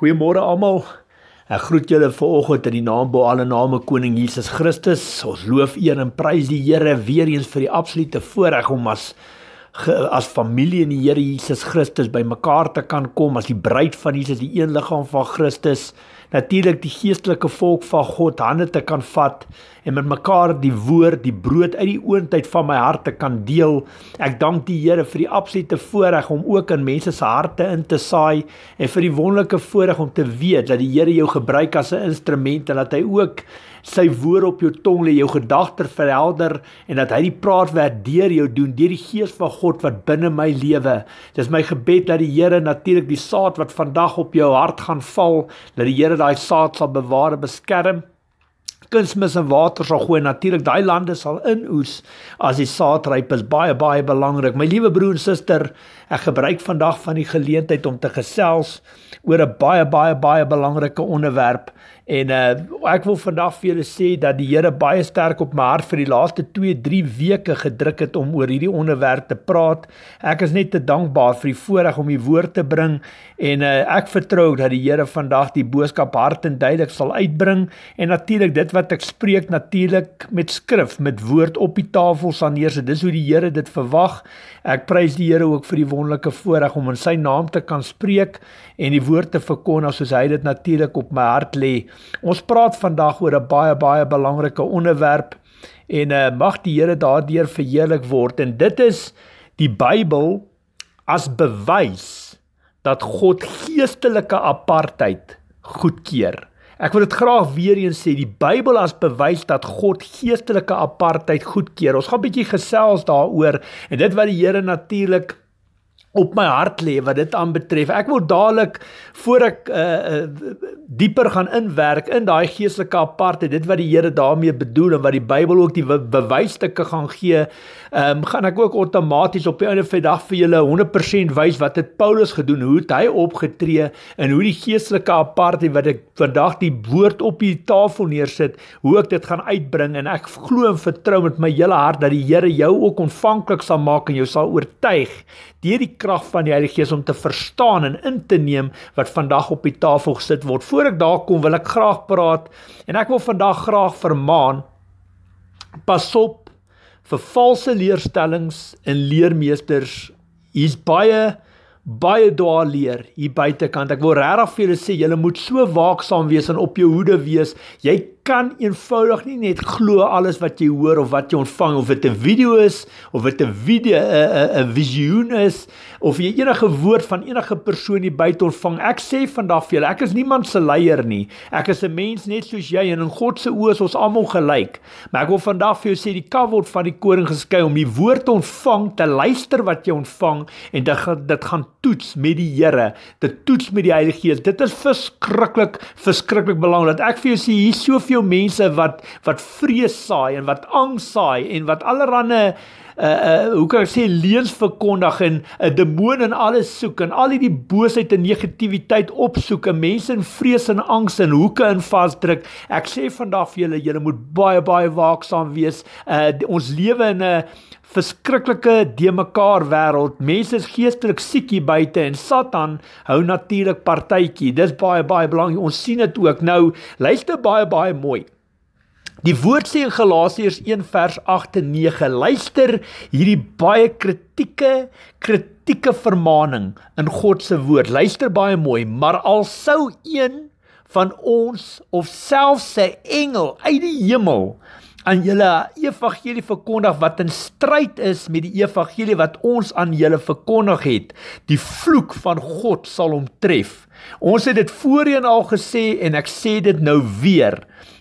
Goeiemôre almal. Ek groet julle vanoggend in die naam bo alle name koning Jesus Christus. Ons loof eer en prys die Here weer eens vir die absolute voorreg om as ge, as familie in die Here Jesus Christus bymekaar te kan kom as die bruid van Jesus, die een liggaam van Christus natuurlik die geestelike volk van God hande te kan vat en met mekaar die woord, die brood uit die oondheid van my hart te kan deel. Ek dank die Here vir die absolute voorreg om ook in mense se harte in te saai en vir die wonderlike voorreg om te weet dat die Here jou gebruik as 'n instrument en dat hy ook sy woord op jou tong lê, jou gedagte verhelder en dat hy die praatwerk deur jou doen deur die gees van God wat binne my lewe. Dis my gebed dat die Here natuurlik die saad wat vandag op jou hart gaan val, dat die Here daai saad sal bewaar en beskerm. Kunsmis en water sal gooi natuurlik daai lande sal inoes as die saad ryp is baie baie belangrik. My liewe broer en suster, Ek gebruik vandag van die geleentheid om te gesels oor 'n baie baie baie belangrike onderwerp en uh, ek wil vandag vir julle sê dat die Here baie sterk op my hart vir die laaste 2-3 weke gedruk het om oor hierdie onderwerp te praat. Ek is net te dankbaar vir die voorreg om die woord te bring en uh, ek vertrou dat die Here vandag die boodskap hart en duidelik sal uitbring en natuurlik dit wat ek spreek natuurlik met skrif met woord op die tafel sal neersit. Dis hoe die Here dit verwag. Ek prys die Here ook vir die wonder wonderlike voorreg om in sy naam te kan spreek en die woord te verkondig soos hy dit natuurlik op my hart lê. Ons praat vandag oor 'n baie baie belangrike onderwerp en uh, mag die Here daardeur verheerlik word en dit is die Bybel as bewys dat God geestelike apartheid goedkeur. Ek wil dit graag weer eens sê, die Bybel as bewys dat God geestelike apartheid goedkeur. Ons gaan 'n bietjie gesels daaroor en dit wat die Here natuurlik op my hart lê wat dit aanbetref. Ek wil dadelik voor ek uh, dieper gaan inwerk in daai geestelike aparte dit wat die Here daarmee bedoel en wat die Bybel ook die bewysstukke gaan gee um, gaan ek ook outomaties op die einde van die dag vir julle 100% wys wat het Paulus gedoen hoe het hy opgetree en hoe die geestelike aparte wat ek vandag die woord op die tafel neersit hoe ek dit gaan uitbring en ek glo en vertrou met my hele hart dat die Here jou ook ontvanklik sal maak en jou sal oortuig deur die krag van die Heilige Gees om te verstaan en in te neem wat vandag op die tafel gesit word. Voor ek daar kom, wil ek graag praat en ek wil vandag graag vermaan pas op vir valse leerstellings en leermeesters. Hier's baie baie dwaal leer hier buitekant. Ek wil regtig vir julle sê, julle moet so waaksaam wees en op jou hoede wees. Jy kan eenvoudig nie net glo alles wat jy hoor of wat jy ontvang of dit 'n video is of dit 'n video 'n visioen is of jy enige woord van enige persoon hier buite ontvang. Ek sê vandag vir julle, ek is niemand se leier nie. Ek is 'n mens net soos jy en in God se oë is ons almal gelyk. Maar ek wil vandag vir jou sê die kaf word van die koring geskei om die woord te ontvang, te luister wat jy ontvang en dit gaan dit gaan toets met die Here, dit toets met die Heilige Gees. Dit is verskriklik verskriklik belangrik dat ek vir jou sê hier soveel jou mense wat wat vrees saai en wat angs saai en wat allerlei uh uh hoe kan ek sê leuns verkondig en 'n uh, demoon en alles soek en al hierdie boosheid en negativiteit opsoek en mense in vrees en angs en hoeke in vasdruk. Ek sê vandag vir julle, julle moet baie baie waaksaam wees. Uh ons lewe in 'n verskriklike de mekaar wêreld. Mense is geestelik siekie buite en Satan hou natuurlik partytjie. Dis baie baie belangrik. Ons sien dit ook. Nou luister baie baie mooi. Die woord sê in Galasiërs 1 vers 8 en 9: Luister hierdie baie kritieke kritieke vermaning in God se woord. Luister baie mooi, maar al sou een van ons of selfs sy engel uit die hemel aan julle evangelie verkondig wat in stryd is met die evangelie wat ons aan julle verkondig het, die vloek van God sal hom tref. Ons het dit voorheen al gesê en ek sê dit nou weer.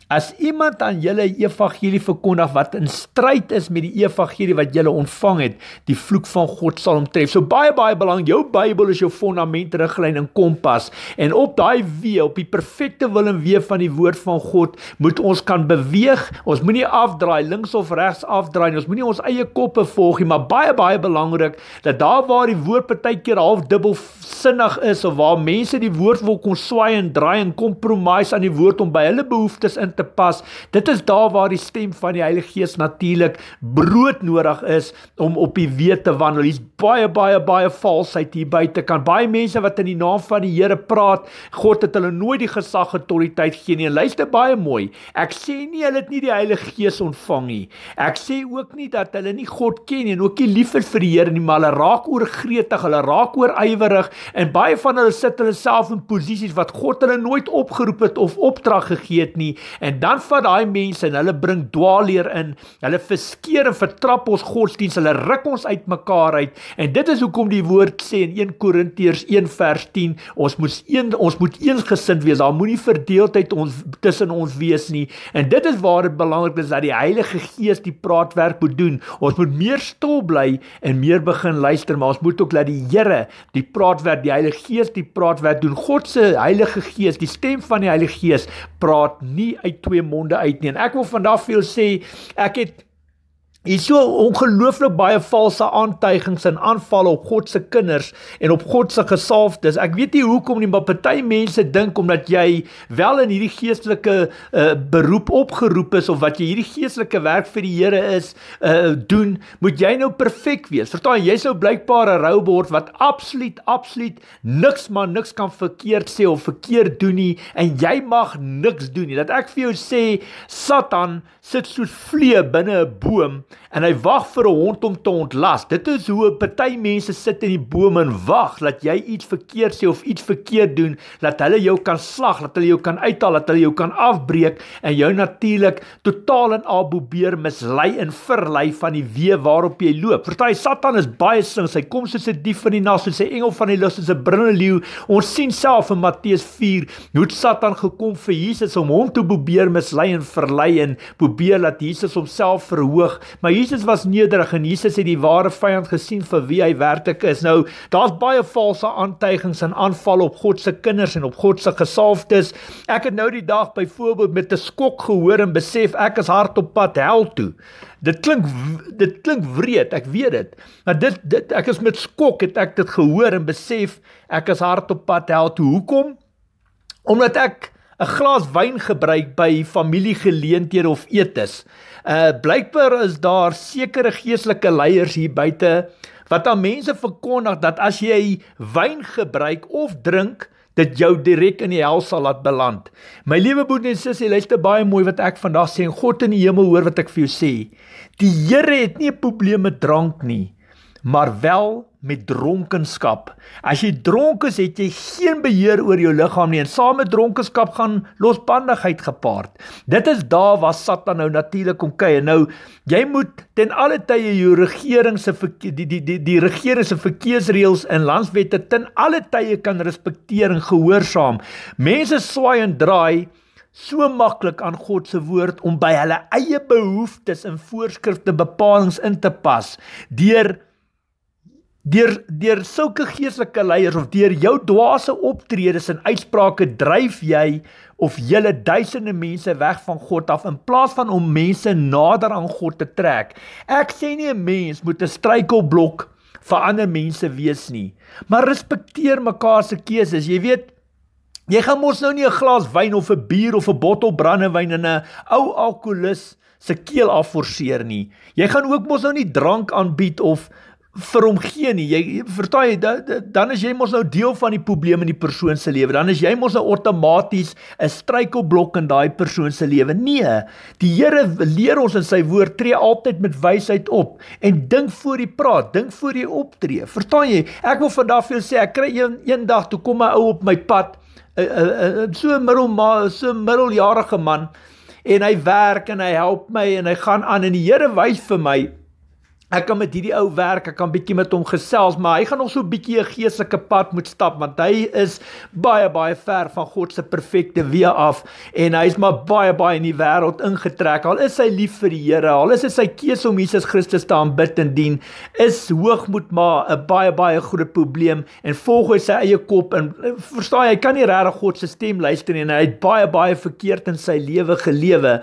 As iemand aan julle evangelie verkondig wat in stryd is met die evangelie wat julle ontvang het, die vloek van God sal hom tref. So baie baie belangrik, jou Bybel is jou fondament, riglyn en kompas. En op daai wee, op die perfekte wil en wee van die woord van God, moet ons kan beweeg. Ons moenie afdraai links of regs afdraai nie. Ons moenie ons eie koppe volg nie, maar baie baie belangrik dat daar waar die woord partykeer half dubbel sinnig is of waar mense die woord wil kon swaai en draai en kompromise aan die woord om by hulle behoeftes in te pas. Dit is daar waar die stem van die Heilige Gees natuurlik brood nodig is om op die weë te wandel. Hier's baie baie baie valsheid hier buite. Kan baie mense wat in die naam van die Here praat, God het hulle nooit die gesag tot die tyd gee nie. Luister baie mooi. Ek sê nie hulle het nie die Heilige Gees ontvang nie. Ek sê ook nie dat hulle nie God ken nie en ook nie lief is vir die Here nie, maar hulle raak oor gretig, hulle raak oor ywerig en baie van hulle sit hulle self in posisies wat God hulle nooit opgeroep het of opdrag gegee het nie. En En dan vat daai mense en hulle bring dwaalleer in. Hulle verskeer en vertrap ons godsdiens. Hulle ruk ons uitmekaar uit. En dit is hoekom die woord sê in 1 Korintiërs 1:10, ons moet een ons moet eensgesind wees. Daar moenie verdeeldheid ons tussen ons wees nie. En dit is waar dit belangrik is dat die Heilige Gees die praatwerk moet doen. Ons moet meer stil bly en meer begin luister, maar ons moet ook laat die Here die praatwerk, die Heilige Gees die praatwerk doen. God se Heilige Gees, die stem van die Heilige Gees praat nie uit twee monde uit nie. En ek wil vandag vir julle sê, ek het Hierso ongelooflik baie valse aantuigings en aanvalle op God se kinders en op God se gesalfdes. Ek weet nie hoekom nie, maar party mense dink omdat jy wel in hierdie geestelike uh, beroep opgeroep is of wat jy hierdie geestelike werk vir die Here is uh, doen, moet jy nou perfek wees. Verstaan, jy sou blykbaar 'n roubord wat absoluut absoluut niks maar niks kan verkeerd sê of verkeerd doen nie en jy mag niks doen nie. Dat ek vir jou sê Satan sit soos vlee binne 'n boom en hy wag vir 'n hond om te ontlas. Dit is hoe party mense sit in die bome en wag dat jy iets verkeerd sê of iets verkeerd doen, dat hulle jou kan slag, dat hulle jou kan uithaal, dat hulle jou kan afbreek en jou natuurlik totaal en al probeer mislei en verlei van die weë waarop jy loop. Party Satan is baie slim. Hy kom soos 'n dief in die nag, soos 'n engel van die lig, soos 'n brullende leeu. Ons sien self in Matteus 4 hoe Satan gekom vir Jesus om hom te probeer mislei en verlei en probeer dat Jesus homself verhoog maar Jesus was nederig en Jesus het die ware vyand gesien vir wie hy werklik is. Nou, daar's baie valse aantuigings en aanvalle op God se kinders en op God se gesalfdes. Ek het nou die dag byvoorbeeld met 'n skok gehoor en besef ek is hardop pad hel toe. Dit klink dit klink wreed, ek weet dit. Maar dit dit ek is met skok het ek dit gehoor en besef ek is hardop pad hel toe. Hoekom? Omdat ek 'n glas wyn gebruik by familiegeleenthede of etes. Uh blykbaar is daar sekere geestelike leiers hier buite wat aan mense verkondig dat as jy wyn gebruik of drink, dit jou direk in die hel sal laat beland. My liewe broeders en susters, luister baie mooi wat ek vandag sê en God in die hemel hoor wat ek vir jou sê. Die Here het nie 'n probleem met drank nie, maar wel met dronkenskap. As jy dronk is, het jy geen beheer oor jou liggaam nie en saam met dronkenskap gaan losbandigheid gepaard. Dit is daar waar Satan nou natuurlik kom kuier. Nou, jy moet ten alle tye jou regering se die die die die regering se verkeersreëls en landwette ten alle tye kan respekteer en gehoorsaam. Mense swaai en draai so maklik aan God se woord om by hulle eie behoeftes en voorskrifte bepalinge in te pas deur Deur deur sulke geestelike leiers of deur jou dwaase optredes en uitsprake dryf jy of julle duisende mense weg van God af in plaas van om mense nader aan God te trek. Ek sê nie 'n mens moet 'n struikelblok vir ander mense wees nie, maar respekteer mekaar se keuses. Jy weet jy gaan mos nou nie 'n glas wyn of 'n bier of 'n bottel brandewyn in 'n ou alkoholus se keel afforceer nie. Jy gaan ook mos nou nie drank aanbied of vir hom gee nie. Jy vertaal jy dan as jy mos nou deel van die probleem in die persoon se lewe, dan is jy mos nou outomaties 'n struikelblok in daai persoon se lewe. Nee, die Here leer ons in sy woord tree altyd met wysheid op en dink voor jy praat, dink voor jy optree. Vertaal jy? Ek wil vandag vir jou sê, ek kry een eendag toe kom 'n ou op my pad, 'n so middelmaal, so middeljarige man en hy werk en hy help my en hy gaan aan en die Here wys vir my Ek kan met hierdie ou werk, ek kan bietjie met hom gesels, maar hy gaan nog so 'n bietjie 'n geestelike pad moet stap want hy is baie baie ver van God se perfekte weë af en hy's maar baie baie in die wêreld ingetrek. Al is hy lief vir die Here, al is dit sy keuse om Jesus Christus te aanbid en dien, is hoogmoed maar 'n baie baie groot probleem en volg hy sy eie kop en verstaan hy kan nie regtig God se stem luister nie en hy het baie baie verkeerd in sy lewe gelewe.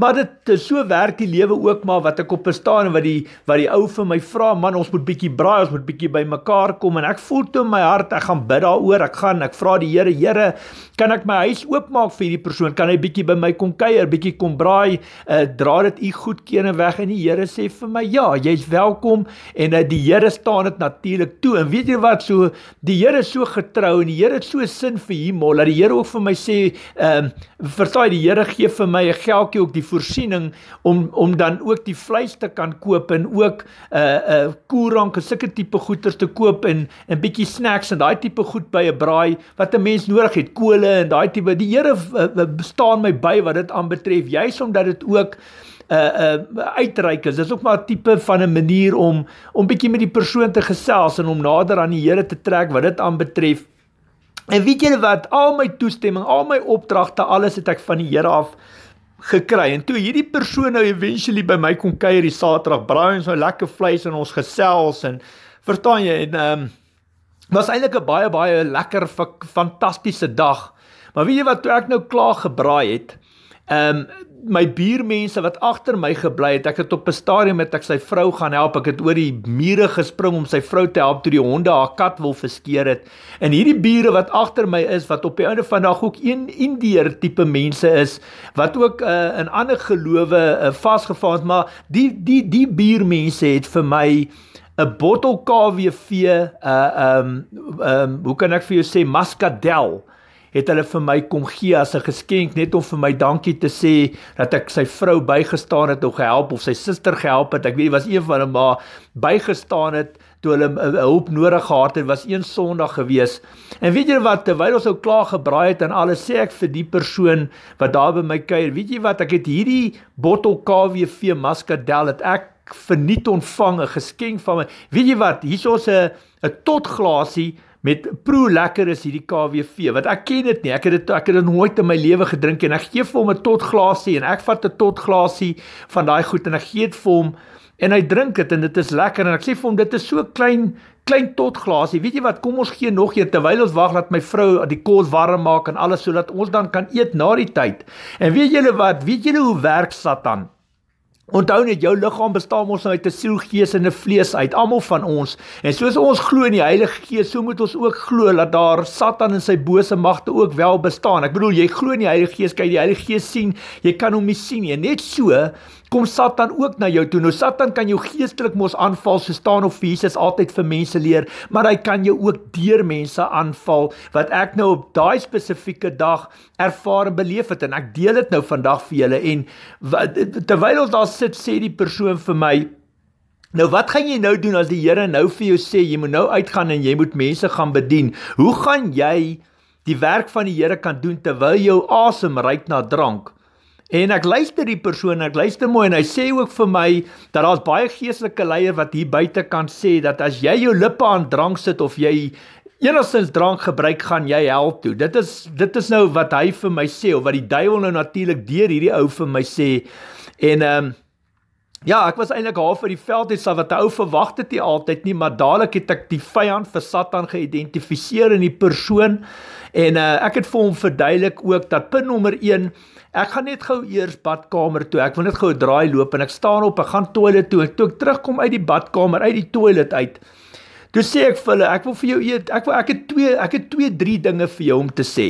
Maar dit so werk die lewe ook maar wat ek op bestaan wat die wat die ou vir my vra man ons moet bietjie braai ons moet bietjie bymekaar kom en ek voel toe in my hart ek gaan bid daaroor ek gaan ek vra die Here Here kan ek my huis oopmaak vir hierdie persoon kan hy bietjie by my kom kuier bietjie kom braai uh, dra dit u goedkeure weg en die Here sê vir my ja jy's welkom en uh, die Here staan dit natuurlik toe en weet jy wat so die Here is so getrou en die Here het so sin vir hom dat die Here ook vir my sê um, verstaan die Here gee vir my 'n geldjie ook die voorsiening om om dan ook die vleis te kan koop en ook 'n uh, eh, 'n uh, eh, koerank en sulke tipe goeder te koop en 'n bietjie snacks en daai tipe goed by 'n braai wat 'n mens nodig het, kole en daai tipe. Die Here eh, bestaan my by wat dit aanbetref, juis omdat dit ook 'n uh, 'n uh, uitreik is. Dit is ook maar 'n tipe van 'n manier om om bietjie met die persoon te gesels en om nader aan die Here te trek wat dit aanbetref. En weet julle wat, al my toestemming, al my opdragte, alles het ek van die Here af gekry en toe hierdie persoon nou eventually by my kon kuier die Saterdag braai ons nou lekker vleis en ons gesels en verstaan jy en ehm um, was eintlik 'n baie baie lekker fantastiese dag maar weet jy wat toe ek nou klaar gebraai het Ehm um, my buurmense wat agter my gebly het, ek het op 'n stadium met ek sy vrou gaan help. Ek het oor die mure gespring om sy vrou te help toe die honde haar kat wil verskeer het. En hierdie bure wat agter my is wat op die einde van dag ook een indier tipe mense is wat ook uh, in ander gelowe uh, eh, vasgevang het, maar die die die buurmense het vir my 'n bottel KWV 'n uh, eh, ehm um, ehm um, hoe kan ek vir jou sê Muscadel het hulle vir my kom gee as 'n geskenk net om vir my dankie te sê dat ek sy vrou bygestaan het om gehelp of sy suster gehelp het. Ek weet was een van hulle maar bygestaan het toe hulle eh, eh, hulp nodig gehad het. Was een Sondag gewees. En weet jy wat, terwyl ons ou klaar gebraai het en alles sê ek vir die persoon wat daar by my kuier, weet jy wat, ek het hierdie bottel KWV Muscadel het ek verniet ontvang 'n geskenk van my. Weet jy wat, hier's ons 'n 'n tot glasie met Pro Lekker is hierdie KWV wat ek ken dit nie. Ek het dit ek het dit nooit in my lewe gedrink en ek gee vir hom 'n tot glasie en ek vat 'n tot glasie van daai goed en ek gee dit vir hom en hy drink dit en dit is lekker en ek sê vir hom dit is so klein klein tot glasie. Weet jy wat? Kom ons gee nog een terwyl ons wag dat my vrou die kos warm maak en alles sodat ons dan kan eet na die tyd. En weet julle wat? Weet julle hoe werk Satan? Onthou net jou liggaam bestaan mos uit 'n siel, gees en 'n vlees uit, almal van ons. En soos ons glo in die Heilige Gees, so moet ons ook glo dat daar Satan en sy bose magte ook wel bestaan. Ek bedoel, jy glo in die Heilige Gees, kyk die Heilige Gees sien, jy kan hom nie sien nie. Net so kom Satan ook na jou toe. Nou Satan kan jou geestelik mos aanval, so staan of Jesus altyd vir mense leer, maar hy kan jou ook deur mense aanval wat ek nou op daai spesifieke dag ervaar en beleef het en ek deel dit nou vandag vir julle en terwyl ons daar sit sê die persoon vir my Nou wat gaan jy nou doen as die Here nou vir jou sê jy moet nou uitgaan en jy moet mense gaan bedien? Hoe gaan jy die werk van die Here kan doen terwyl jou asem ryk na drank? En ek luister die persoon, ek luister mooi en hy sê ook vir my dat daar's baie geestelike leiers wat hier buite kan sê dat as jy jou lippe aan drank sit of jy enigstens drank gebruik gaan jy help toe. Dit is dit is nou wat hy vir my sê of wat die duiwel nou natuurlik deur hierdie ou vir my sê. En ehm um, Ja, ek was eintlik half vir die veld het sal wat ou verwag het nie altyd nie, maar dadelik het ek die vyand vir Satan geïdentifiseer in die persoon en uh, ek het vir hom verduidelik ook dat punt nommer 1 Ek gaan net gou eers badkamer toe. Ek wil net gou 'n draai loop en ek staan op, ek gaan toilet toe. Toe ek terugkom uit die badkamer, uit die toilet uit. Toe sê ek vir hulle, ek wil vir jou eet. Ek wil ek het twee ek het twee drie dinge vir jou om te sê.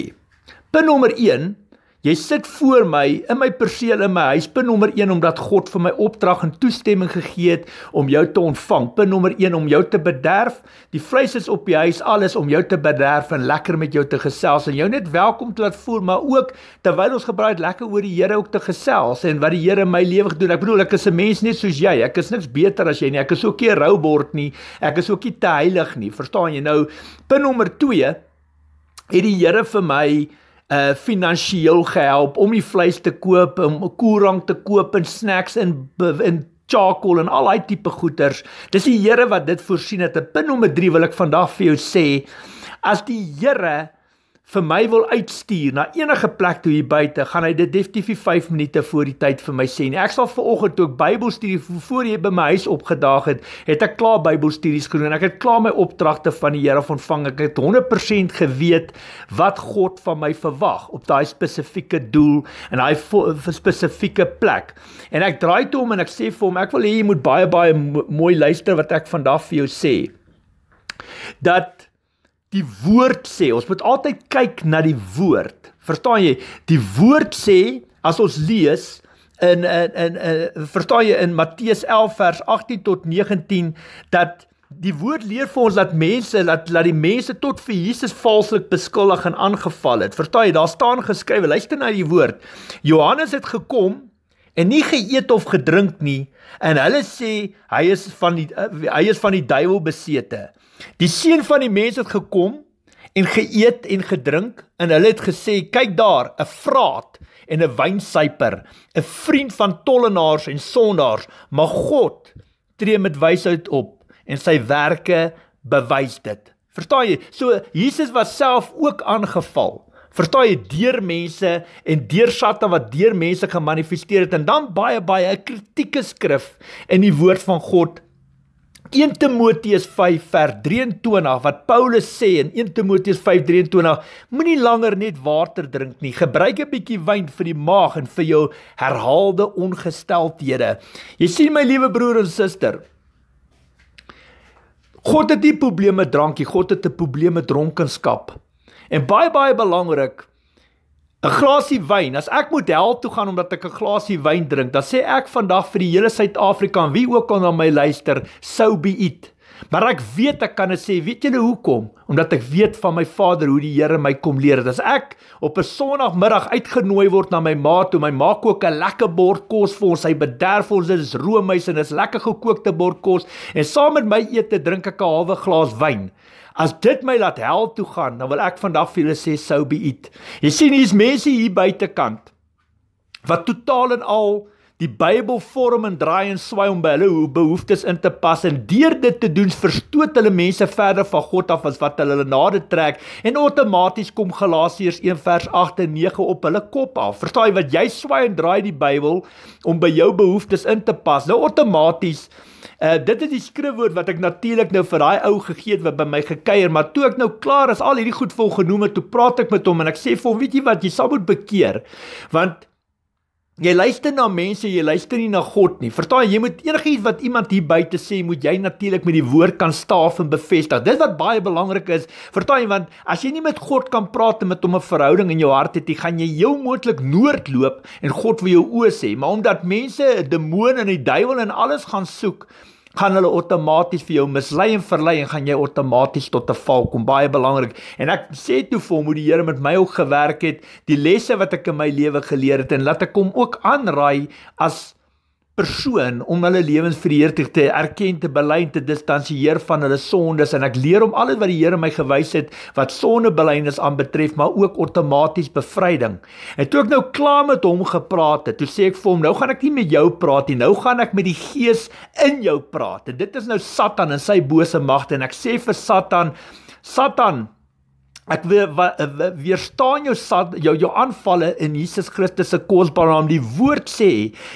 Punt nommer 1 Jy sit voor my in my perseel in my huis, pin nommer 1 omdat God vir my opdrag en toestemming gegee het om jou te ontvang. Pin nommer 1 om jou te bederf. Die vleis is op die huis alles om jou te bederf en lekker met jou te gesels en jou net welkom te laat voel, maar ook terwyl ons gebraai lekker oor die Here ook te gesels en wat die Here my lewe gedoen. Ek bedoel ek is 'n mens net soos jy. Ek is niks beter as jy nie. Ek is ook nie 'n roubord nie. Ek is ook nie te heilig nie. Verstaan jy nou? Pin nommer 2 het die Here vir my uh finansiëel gehelp om die vleis te koop, om 'n koerant te koop en snacks en in charcoal en al daai tipe goeders. Dis die Here wat dit voorsien het. Op punt nommer 3 wil ek vandag vir jou sê as die Here vir my wil uitstuur na enige plek toe hier buite, gaan hy dit definitief 5 minute voor die tyd vir my sê. En ek sal vanoggend ook Bybelstudie voor jy by my huis opgedaag het, het ek klaar Bybelstudies gedoen en ek het klaar my opdragte van die Here ontvang. Ek het 100% geweet wat God van my verwag op daai spesifieke doel en daai spesifieke plek. En ek draai toe om en ek sê vir hom, ek wil hê jy moet baie baie mooi luister wat ek vandag vir jou sê. Dat Die woord sê, ons moet altyd kyk na die woord. Verstaan jy? Die woord sê as ons lees in in in, in eh, verstaan jy in Matteus 11 vers 18 tot 19 dat die woord leer vir ons dat mense dat laat die mense tot vir Jesus valslik beskuldig en aangeval het. Verstaan jy? Daar staan geskrywe, luister na die woord. Johannes het gekom en nie geëet of gedrink nie en hulle sê hy is van die eh, hy is van die duiwel besete. Die seun van die mens het gekom en geëet en gedrink en hulle het gesê kyk daar 'n vraat en 'n wynsuiper 'n vriend van tollenaars en sondaars maar God tree met wysheid op en sy werke bewys dit verstaan jy so Jesus was self ook aangeval verstaan jy deur mense en deur satan wat deur mense gemanifesteer het en dan baie baie 'n kritieke skrif in die woord van God 1 Timoteus 5:23 wat Paulus sê in 1 Timoteus 5:23 moenie langer net water drink nie gebruik 'n bietjie wyn vir die maag en vir jou herhaalde ongesteldhede. Jy sien my liewe broer en suster. God het nie probleme drankie, God het 'n probleme dronkenskap. En baie baie belangrik 'n Glasie wyn. As ek model toe gaan omdat ek 'n glasie wyn drink, dan sê ek vandag vir die hele Suid-Afrika en wie ook al na my luister, sou be eat. Maar ek weet ek kan dit sê, weet julle hoekom? Omdat ek weet van my Vader hoe die Here my kom leer. As ek op 'n Sondagmiddag uitgenooi word na my ma toe, my ma kook 'n lekker bord kos vir ons. Sy bederf ons, dit is roomys en is lekker gekookte bord kos en saam met my ete drink ek 'n halwe glas wyn. As dit my laat hel toe gaan, dan wil ek vandag vir julle sê sou beet. Jy sien hier's mense hier buitekant wat totaal en al die Bybel vorm en draai en swai om by hulle behoeftes in te pas en deur dit te doen verstoot hulle mense verder van God af as wat hulle nader trek en outomaties kom Galasiërs 1 vers 8 en 9 op hulle kop af. Verstaan jy wat jy swai en draai die Bybel om by jou behoeftes in te pas. Nou outomaties Uh, dit is die skrifwoord wat ek natuurlik nou vir daai ou gegee het wat by my gekuier, maar toe ek nou klaar is al hierdie goed vol genoem het, toe praat ek met hom en ek sê vir hom, weet jy wat, jy sal moet bekeer. Want Jy luister na mense, jy luister nie na God nie. Verstaan, jy moet enigiets wat iemand hier buite sê, moet jy natuurlik met die woord kan staaf en bevestig. Dis wat baie belangrik is. Verstaan, want as jy nie met God kan praat en met hom 'n verhouding in jou hart het nie, gaan jy heel moontlik noordloop en God wil jou oë sê, maar omdat mense 'n demoon en die duiwel en alles gaan soek, gaan hulle outomaties vir jou mislei en verlei en gaan jy outomaties tot 'n val kom. Baie belangrik. En ek sê toe vir hom hoe die Here met my ook gewerk het, die lesse wat ek in my lewe geleer het en laat ek kom ook aanraai as persoon om hulle lewens vir die Here te, te erken te bely te distansieer van hulle sondes en ek leer om alles wat die Here my gewys het wat sondebelynis aanbetref maar ook outomaties bevryding. En toe ek nou klaar met hom gepraat het, toe sê ek vir hom nou gaan ek nie met jou praat nie, nou gaan ek met die gees in jou praat. En dit is nou Satan en sy bose magte en ek sê vir Satan Satan, Ek weer eh, weerstaan jou jou jou aanvalle in Jesus Christus se kosbare naam. Die woord sê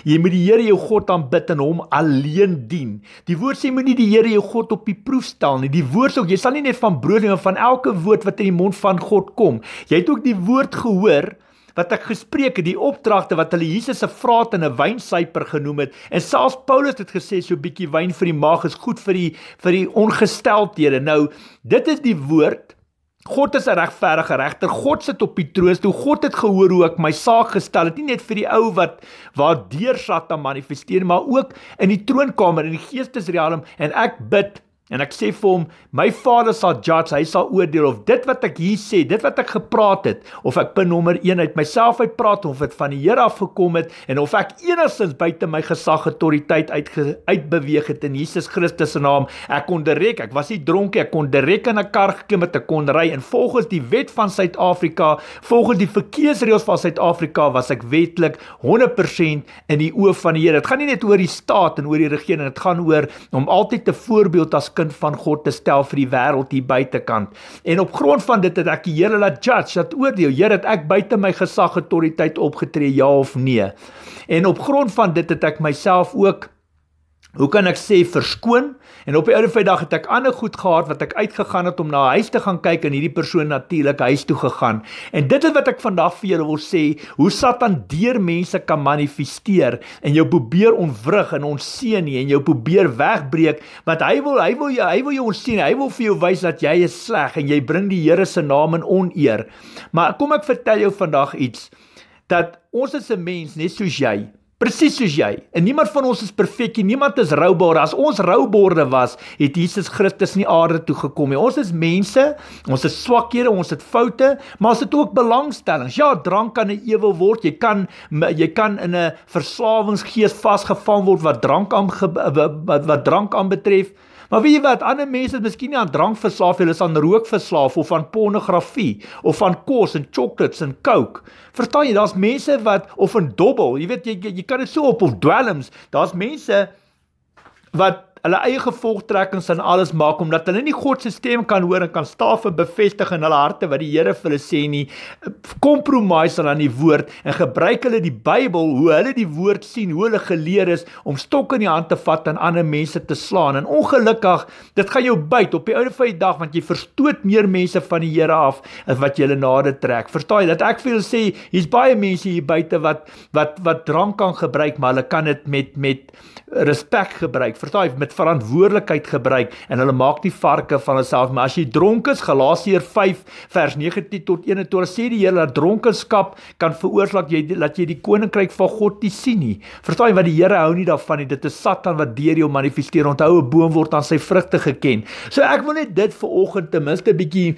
jy moet die Here jou God aanbid en hom alleen dien. Die woord sê moenie die Here jou God op die proef stel nie. Die woord sê jy sal nie net van brood lewe van elke woord wat uit die mond van God kom. Jy het ook die woord gehoor wat ek gespreek het, die opdragte wat hulle Jesus se vraat in 'n wynsuiper genoem het. En selfs Paulus het gesê so 'n bietjie wyn vir die maag is goed vir die vir die ongesteldhede. Nou, dit is die woord God is 'n regverdige regter. God sit op die troon toe. God het gehoor hoe ek my saak gestel het, nie net vir die ou wat waardeur Satan manifesteer, maar ook in die troonkamer in die geestesriem en ek bid En ek sê vir hom, my vader sal judge, hy sal oordeel of dit wat ek hier sê, dit wat ek gepraat het, of ek pin nommer 1 uit myself uit praat of dit van die Here af gekom het en of ek enigstens buite my gesag autoriteit uit uitbeweeg het in Jesus Christus se naam. Ek kon direk, ek was nie dronk nie, ek kon direk in 'n kar geklim het, ek kon ry en volgens die wet van Suid-Afrika, volgens die verkeersreëls van Suid-Afrika was ek wettelik 100% in die oë van die Here. Dit gaan nie net oor die staat en oor die regering, dit gaan oor om altyd te voorbeeld as kind van God te stel vir die wêreld hier buitekant. En op grond van dit het ek die Here laat judge, laat oordeel. Here, het ek buite my gesag autoriteit opgetree ja of nee? En op grond van dit het ek myself ook hoe kan ek sê verskoon? En op die ouer Vrydag het ek ander goed gehad wat ek uitgegaan het om na 'n huis te gaan kyk en hierdie persoon natuurlik huis toe gegaan. En dit is wat ek vandag vir julle wil sê, hoe Satan deur mense kan manifesteer en jou probeer ontwrig en ons sien nie en jou probeer wegbreek wat hy wil hy wil jou hy wil jou ons sien. Hy wil vir jou wys dat jy is sleg en jy bring die Here se naam in oneer. Maar kom ek vertel jou vandag iets dat ons is 'n mens net soos jy presies soos jy. En niemand van ons is perfek nie. Niemand is roubaar. As ons roubaarde was, het Jesus Christus nie aarde toe gekom nie. Ons is mense. Ons het swakhede, ons het foute, maar ons het ook belangstellings. Ja, drank kan 'n ewel word. Jy kan jy kan in 'n verslawingsgees vasgevang word wat drank aan wat, wat drank aanbetref. Maar weet jy wat, ander mense is miskien nie aan drank verslaaf, hulle is aan rook verslaaf of aan pornografie of aan kos en chocolates en coke. Verstaan jy, daar's mense wat of in dobbel, jy weet jy jy, jy kan dit so op of dwelms, daar's mense wat hulle eie gevolgtrekkings aan alles maak omdat hulle nie God se stem kan hoor en kan staaf en bevestig in hulle harte wat die Here vir hulle sê nie. Kompromise dan aan die woord en gebruik hulle die Bybel hoe hulle die woord sien, hoe hulle geleer is om stok in die hand te vat en ander mense te slaan. En ongelukkig, dit gaan jou byt op die ouene van die dag want jy verstoot meer mense van die Here af as wat jy hulle nade trek. Verstaan jy dat ek vir julle sê, hier's baie mense hier buite wat wat wat drank kan gebruik, maar hulle kan dit met met respek gebruik. Verstaan jy met verantwoordelikheid gebruik en hulle maak nie varke van hulself maar as jy dronk is Galasiërs 5 vers 19 tot 21 sê die Here dat dronkenskap kan veroorsaak jy dat jy die koninkryk van God nie sien nie verstaan jy wat die Here hou nie daarvan nie dit is Satan wat deur jou manifesteer onthou 'n boom word aan sy vrugte geken so ek wil net dit vanoggend ten minste bietjie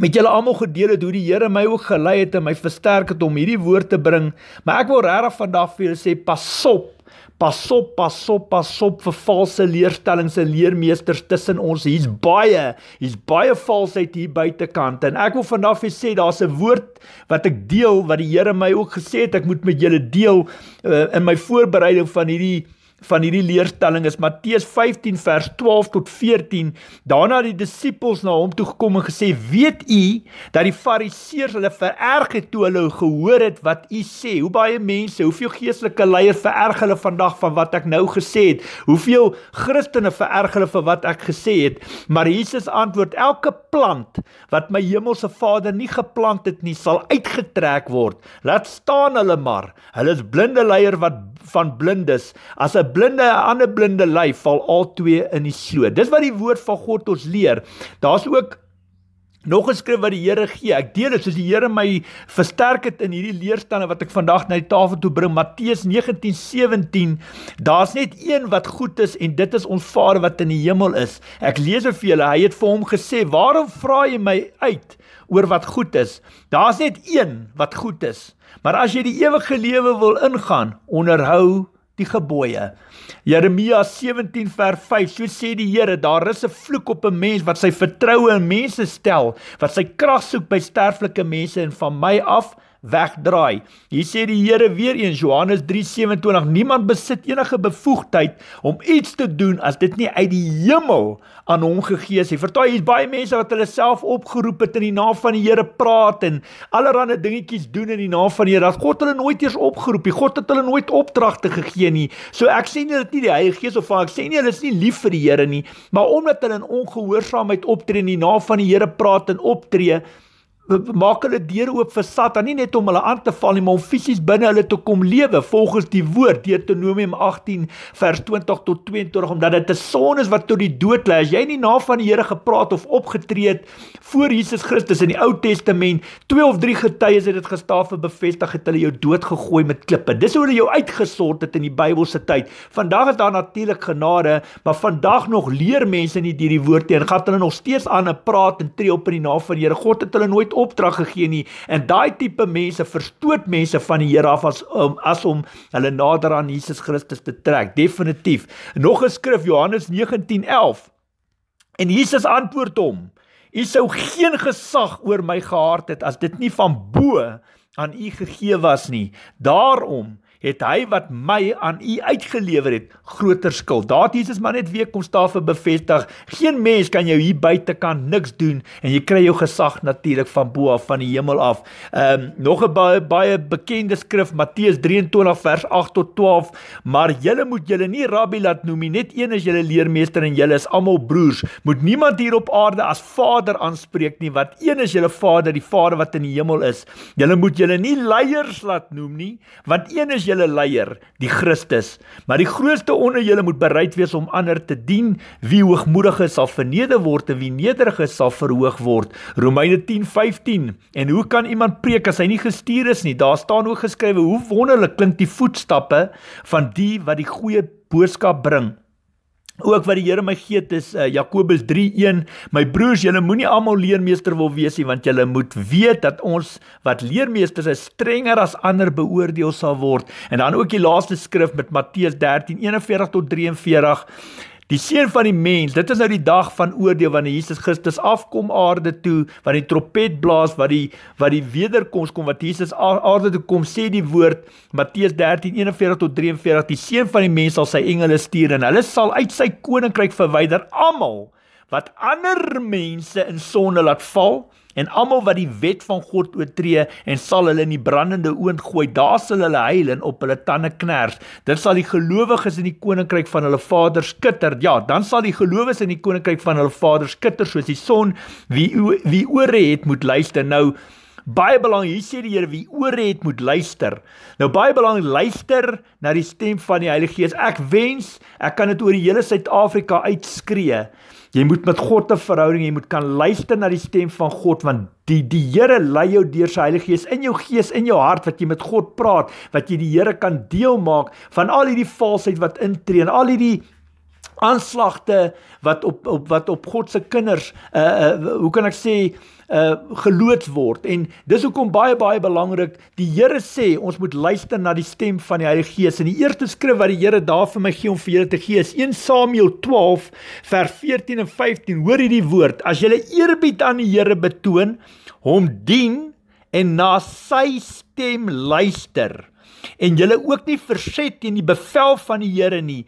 met julle almal gedeel het hoe die Here my ook gelei het en my versterk het om hierdie woord te bring maar ek wil regtig vandag vir julle sê pas op Pas op, pas op, pas op vir valse leerstellings en leermeesters tussen ons. Hier's baie, hier's baie valsheid hier buitekant en ek wil vandag vir sê daar's 'n woord wat ek deel wat die Here my ook gesê het ek moet met julle deel uh, in my voorbereiding van hierdie van hierdie leerstelling is Matteus 15 vers 12 tot 14. Daarna het die disippels na hom toe gekom en gesê: "Weet u dat die fariseërs hulle vererg het toe hulle gehoor het wat u sê? Hoe baie mense, hoeveel geestelike leiers vererg hulle vandag van wat ek nou gesê het? Hoeveel Christene vererg hulle vir wat ek gesê het?" Maar Jesus antwoord: "Elke plant wat my hemelse Vader nie geplant het nie, sal uitgetrek word. Laat staan hulle maar. Hulle is blinde leiers wat van blindes as 'n blinde, 'n ander blinde lyf val al twee in die sloot. Dis wat die woord van God ons leer. Daar's ook nog 'n skrif wat die Here gee. Ek deel dit soos die Here my versterk het in hierdie leerstande wat ek vandag na die tafel toe bring. Matteus 19:17. Daar's net een wat goed is en dit is ons Vader wat in die hemel is. Ek lees vir julle, hy het vir hom gesê, "Waarom vra jy my uit?" oor wat goed is. Daar's net een wat goed is. Maar as jy die ewige lewe wil ingaan, onderhou die gebooie. Jeremia 17 vers 5. So sê die Here, daar is 'n vloek op 'n mens wat sy vertroue in mense stel, wat sy krag soek by sterflike mense en van my af wegdraai. Hier sê die Here weer eens Johannes 3:27 niemand besit enige bevoegdheid om iets te doen as dit nie uit die hemel aan hom gegee is nie. Vertel jy baie mense wat hulle self opgeroep het in die naam van die Here praat en allerlei dingetjies doen in die naam van die Here. Dat God hulle nooit eers opgeroep het. God het hulle nooit opdragte gegee nie. So ek sê nie dat nie die Heilige Gees of van ek sê nie hulle is nie lief vir die Here nie, maar omdat hulle in ongehoorsaamheid optree in die naam van die Here praat en optree, maak hulle deur oop vir Satan nie net om hulle aan te val nie maar om fisies binne hulle te kom lewe volgens die woord Deuteronomium 18 vers 20 tot 22 omdat dit 'n son is wat tot die dood lei as jy nie na van die Here gepraat of opgetree het voor Jesus Christus in die Ou Testament twee of drie getuies het dit gestaaf en bevestig het hulle jou dood gegooi met klippe dis hoe hulle jou uitgesort het in die Bybelse tyd vandag is daar natuurlik genade maar vandag nog leer mense nie deur die woord nie en gaan hulle nog steeds aan en praat en tree op in die naam van die Here God het hulle nooit opdrag gegee nie en daai tipe mense verstoot mense van die Here af as om um, as om hulle nader aan Jesus Christus te trek definitief nog 'n skrif Johannes 19:11 en Jesus antwoord hom u sou geen gesag oor my gehad het as dit nie van bo aan u gegee was nie daarom het hy wat my aan u uitgelewer het groter skuld. Daar Jesus maar net weer kom staaf bevestig. Geen mens kan jou hier buite kan niks doen en jy kry jou gesag natuurlik van bo af van die hemel af. Ehm um, nog 'n baie baie bekende skrif Matteus 23 vers 8 tot 12, maar julle moet julle nie rabbi laat noem nie. Net een is julle leermeester en julle is almal broers. Moet niemand hier op aarde as vader aanspreek nie wat een is julle vader, die Vader wat in die hemel is. Julle moet julle nie leiers laat noem nie, want een is julle leier, die Christus. Maar die grootste onder julle moet bereid wees om ander te dien. Wie hoogmoedig is, sal verneder word en wie nederig is, sal verhoog word. Romeine 10:15. En hoe kan iemand preek as hy nie gestuur is nie? Daar staan ook geskrywe hoe wonderlik klink die voetstappe van die wat die goeie boodskap bring ook wat die Here my gee dis uh, eh, Jakobus 3:1 my broers julle moenie almal leermeester wil wees nie want julle moet weet dat ons wat leermeesters is strenger as ander beoordeel sal word en dan ook die laaste skrif met Matteus 13:41 tot 43 Die seun van die mens, dit is nou die dag van oordeel wanneer Jesus Christus afkom aarde toe, wat die trompet blaas, wat die wat die wederkoms kom wat Jesus aarde toe kom sê die woord Matteus 13:41 tot 43, die seun van die mens sal sy engele stuur en hulle sal uit sy koninkryk verwyder almal wat ander mense in sonde laat val en almal wat die wet van God oortree en sal hulle in die brandende oond gooi daar sal hulle huil en op hulle tande kners dit sal die gelowiges in die koninkryk van hulle Vader skitter ja dan sal die gelowiges in die koninkryk van hulle Vader skitter soos die son wie wie ore het moet luister nou baie belangrik hier sê die Here wie ore het moet luister nou baie belangrik luister na die stem van die Heilige Gees ek wens ek kan dit oor die hele Suid-Afrika uitskree Jy moet met God 'n verhouding hê, jy moet kan luister na die stem van God want die die Here lei jou deur sy Heilige Gees in jou gees in jou hart wat jy met God praat, wat jy die Here kan deel maak van al hierdie valsheid wat intree en al hierdie aanslagte wat op op wat op God se kinders uh, uh hoe kan ek sê uh eh, geloots word en dis hoekom baie baie belangrik die Here sê ons moet luister na die stem van die Heilige Gees en die eerste skrif wat die Here daar vir my gee om vir julle te gee is 1 Samuel 12 vers 14 en 15 hoor hierdie woord as jy eerbied aan die Here betoon hom dien en na sy stem luister en julle ook nie verset teen die bevel van die Here nie.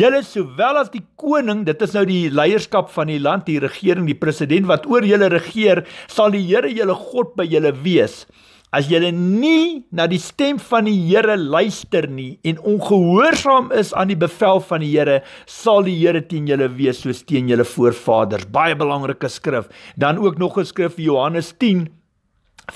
Julle sowel as die koning, dit is nou die leierskap van die land, die regering, die president wat oor julle regeer, sal die Here julle God by julle wees. As julle nie na die stem van die Here luister nie en ongehoorsaam is aan die bevel van die Here, sal die Here teen julle wees soos teen julle voorvaders. Baie belangrike skrif. Dan ook nog 'n skrif Johannes 10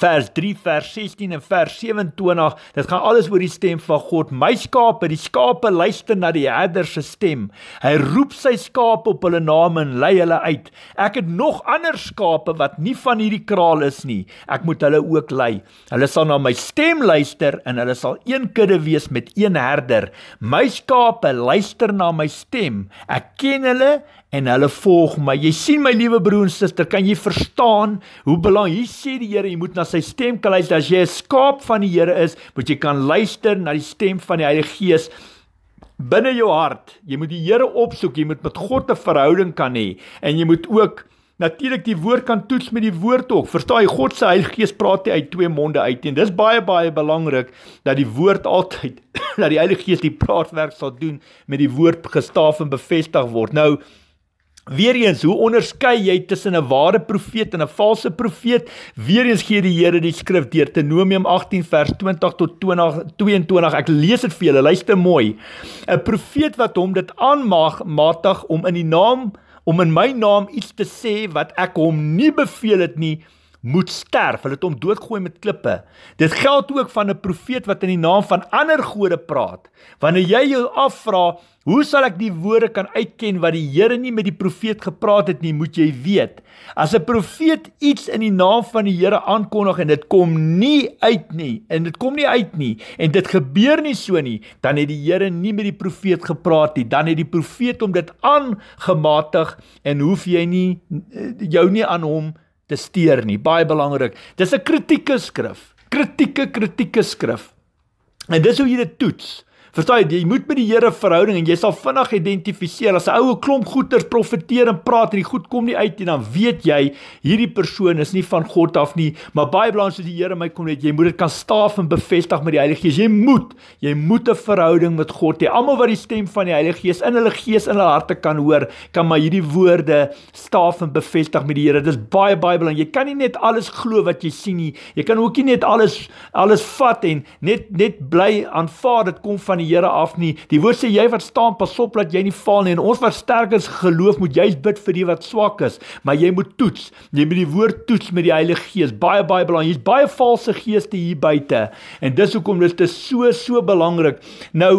vers 3 vers 16 en vers 27 dit gaan alles oor die stem van God my skape die skape luister na die herder se stem hy roep sy skape op hulle name en lei hulle uit ek het nog ander skape wat nie van hierdie kraal is nie ek moet hulle ook lei hulle sal na my stem luister en hulle sal een kudde wees met een herder my skape luister na my stem ek ken hulle en hulle volg my. Jy sien my liewe broer en suster, kan jy verstaan hoe belangrik hier sê die Here, jy moet na sy stem kan luister. As jy 'n skaap van die Here is, moet jy kan luister na die stem van die Heilige Gees binne jou hart. Jy moet die Here opsoek, jy moet met God 'n verhouding kan hê en jy moet ook natuurlik die woord kan toets met die woord ook. Verstaan jy God se Heilige Gees praat uit twee monde uit en dis baie baie belangrik dat die woord altyd dat die Heilige Gees die praatwerk sal doen met die woord gestaaf en bevestig word. Nou Weereens, hoe onderskei jy tussen 'n ware profeet en 'n valse profeet? Weereens gee die Here die skrif Deuteronomium 18 vers 20 tot 20, 22. Ek lees dit vir julle. Luister mooi. 'n Profeet wat hom dit aanmag matig om in die naam om in my naam iets te sê wat ek hom nie beveel het nie, moet sterf. Hulle het hom doodgooi met klippe. Dit geld ook van 'n profeet wat in die naam van ander gode praat. Wanneer jy jou afvra, hoe sal ek die woorde kan uitken wat die Here nie met die profeet gepraat het nie, moet jy weet. As 'n profeet iets in die naam van die Here aankondig en dit kom nie uit nie en dit kom nie uit nie en dit gebeur nie so nie, dan het die Here nie met die profeet gepraat nie. Dan het die profeet hom dit aangematig en hoef jy nie eh, jou nie aan hom te steur nie. Baie belangrik. Dis 'n kritieke skrif. Kritieke kritieke skrif. En dis hoe jy dit toets. Verstaan jy, jy moet met die Here verhouding en jy sal vinnig identifiseer as 'n ou klomp goeters profeteer en praat en die goed kom nie uit en dan weet jy hierdie persoon is nie van God af nie, maar baie belangrik is die Here my kom net jy moet dit kan staaf en bevestig met die Heilige Gees. Jy moet, jy moet 'n verhouding met God hê. Almal wat die stem van die Heilige Gees in hulle gees in hulle harte kan hoor, kan maar hierdie woorde staaf en bevestig met die Here. Dis baie baie belangrik. Jy kan nie net alles glo wat jy sien nie. Jy kan ook nie net alles alles vat en net net bly aanvaar dit kom van die die Here af nie. Die Woord sê jy wat staan, pas op dat jy nie val nie. En ons wat sterk is, geloof moet juist bid vir die wat swak is, maar jy moet toets. Jy moet die woord toets met die Heilige Gees. Baie baie belangrik. Hier's baie valse geeste hier buite. En dis hoekom dit is so so belangrik. Nou,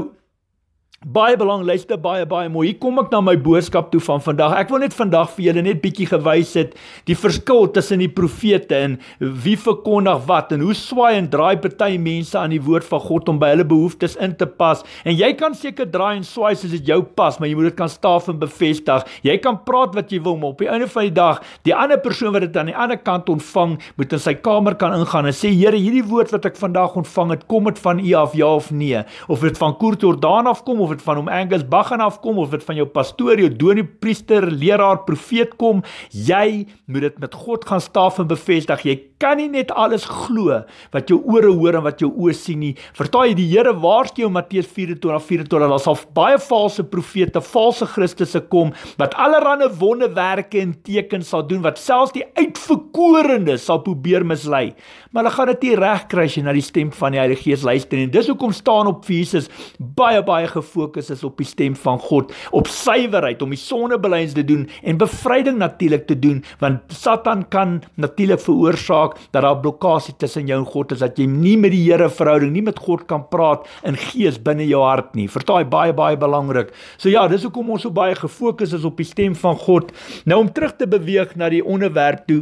Baie belangrikte baie baie mooi. Hier kom ek na my boodskap toe van vandag. Ek wil net vandag vir julle net bietjie gewys het die verskil tussen die profete en wie verkondig wat en hoe swaai en draai party mense aan die woord van God om by hulle behoeftes in te pas. En jy kan seker draai en swaai soos dit jou pas, maar jy moet dit kan staaf en bevestig. Jy kan praat wat jy wil, maar op die einde van die dag, die ander persoon wat dit aan die ander kant ontvang, moet in sy kamer kan ingaan en sê: "Here, hierdie woord wat ek vandag ontvang het, kom dit van U af ja of nee?" Of dit van Koort Jordaan af kom of dit van hom Angus Bagan af kom of dit van jou pastoor, jou dominee, priester, leraar, profeet kom, jy moet dit met God gaan staaf en bevestig. Jy kan nie net alles glo wat jou ore hoor en wat jou oë sien nie. Vertaai die Here waarsku jou Matteus 24:24 dat daar sal baie valse profete, valse kristusse kom wat allerlei wonderwerke en tekens sal doen wat selfs die uitverkorenes sal probeer mislei. Maar hulle gaan dit nie regkry as jy na die stem van die Heilige Gees luister nie. Dis hoekom staan op Jesus baie baie gevoel fokus is op die stem van God, op suiwerheid om die sondebeleids te doen en bevryding natuurlik te doen, want Satan kan natuurlik veroorsaak dat daar blokkade tussen jou en God is dat jy nie met die Here verhouding, nie met God kan praat in gees binne jou hart nie. Vertaai baie baie belangrik. So ja, dis hoekom ons so baie gefokus is op die stem van God. Nou om terug te beweeg na die onderwerp toe.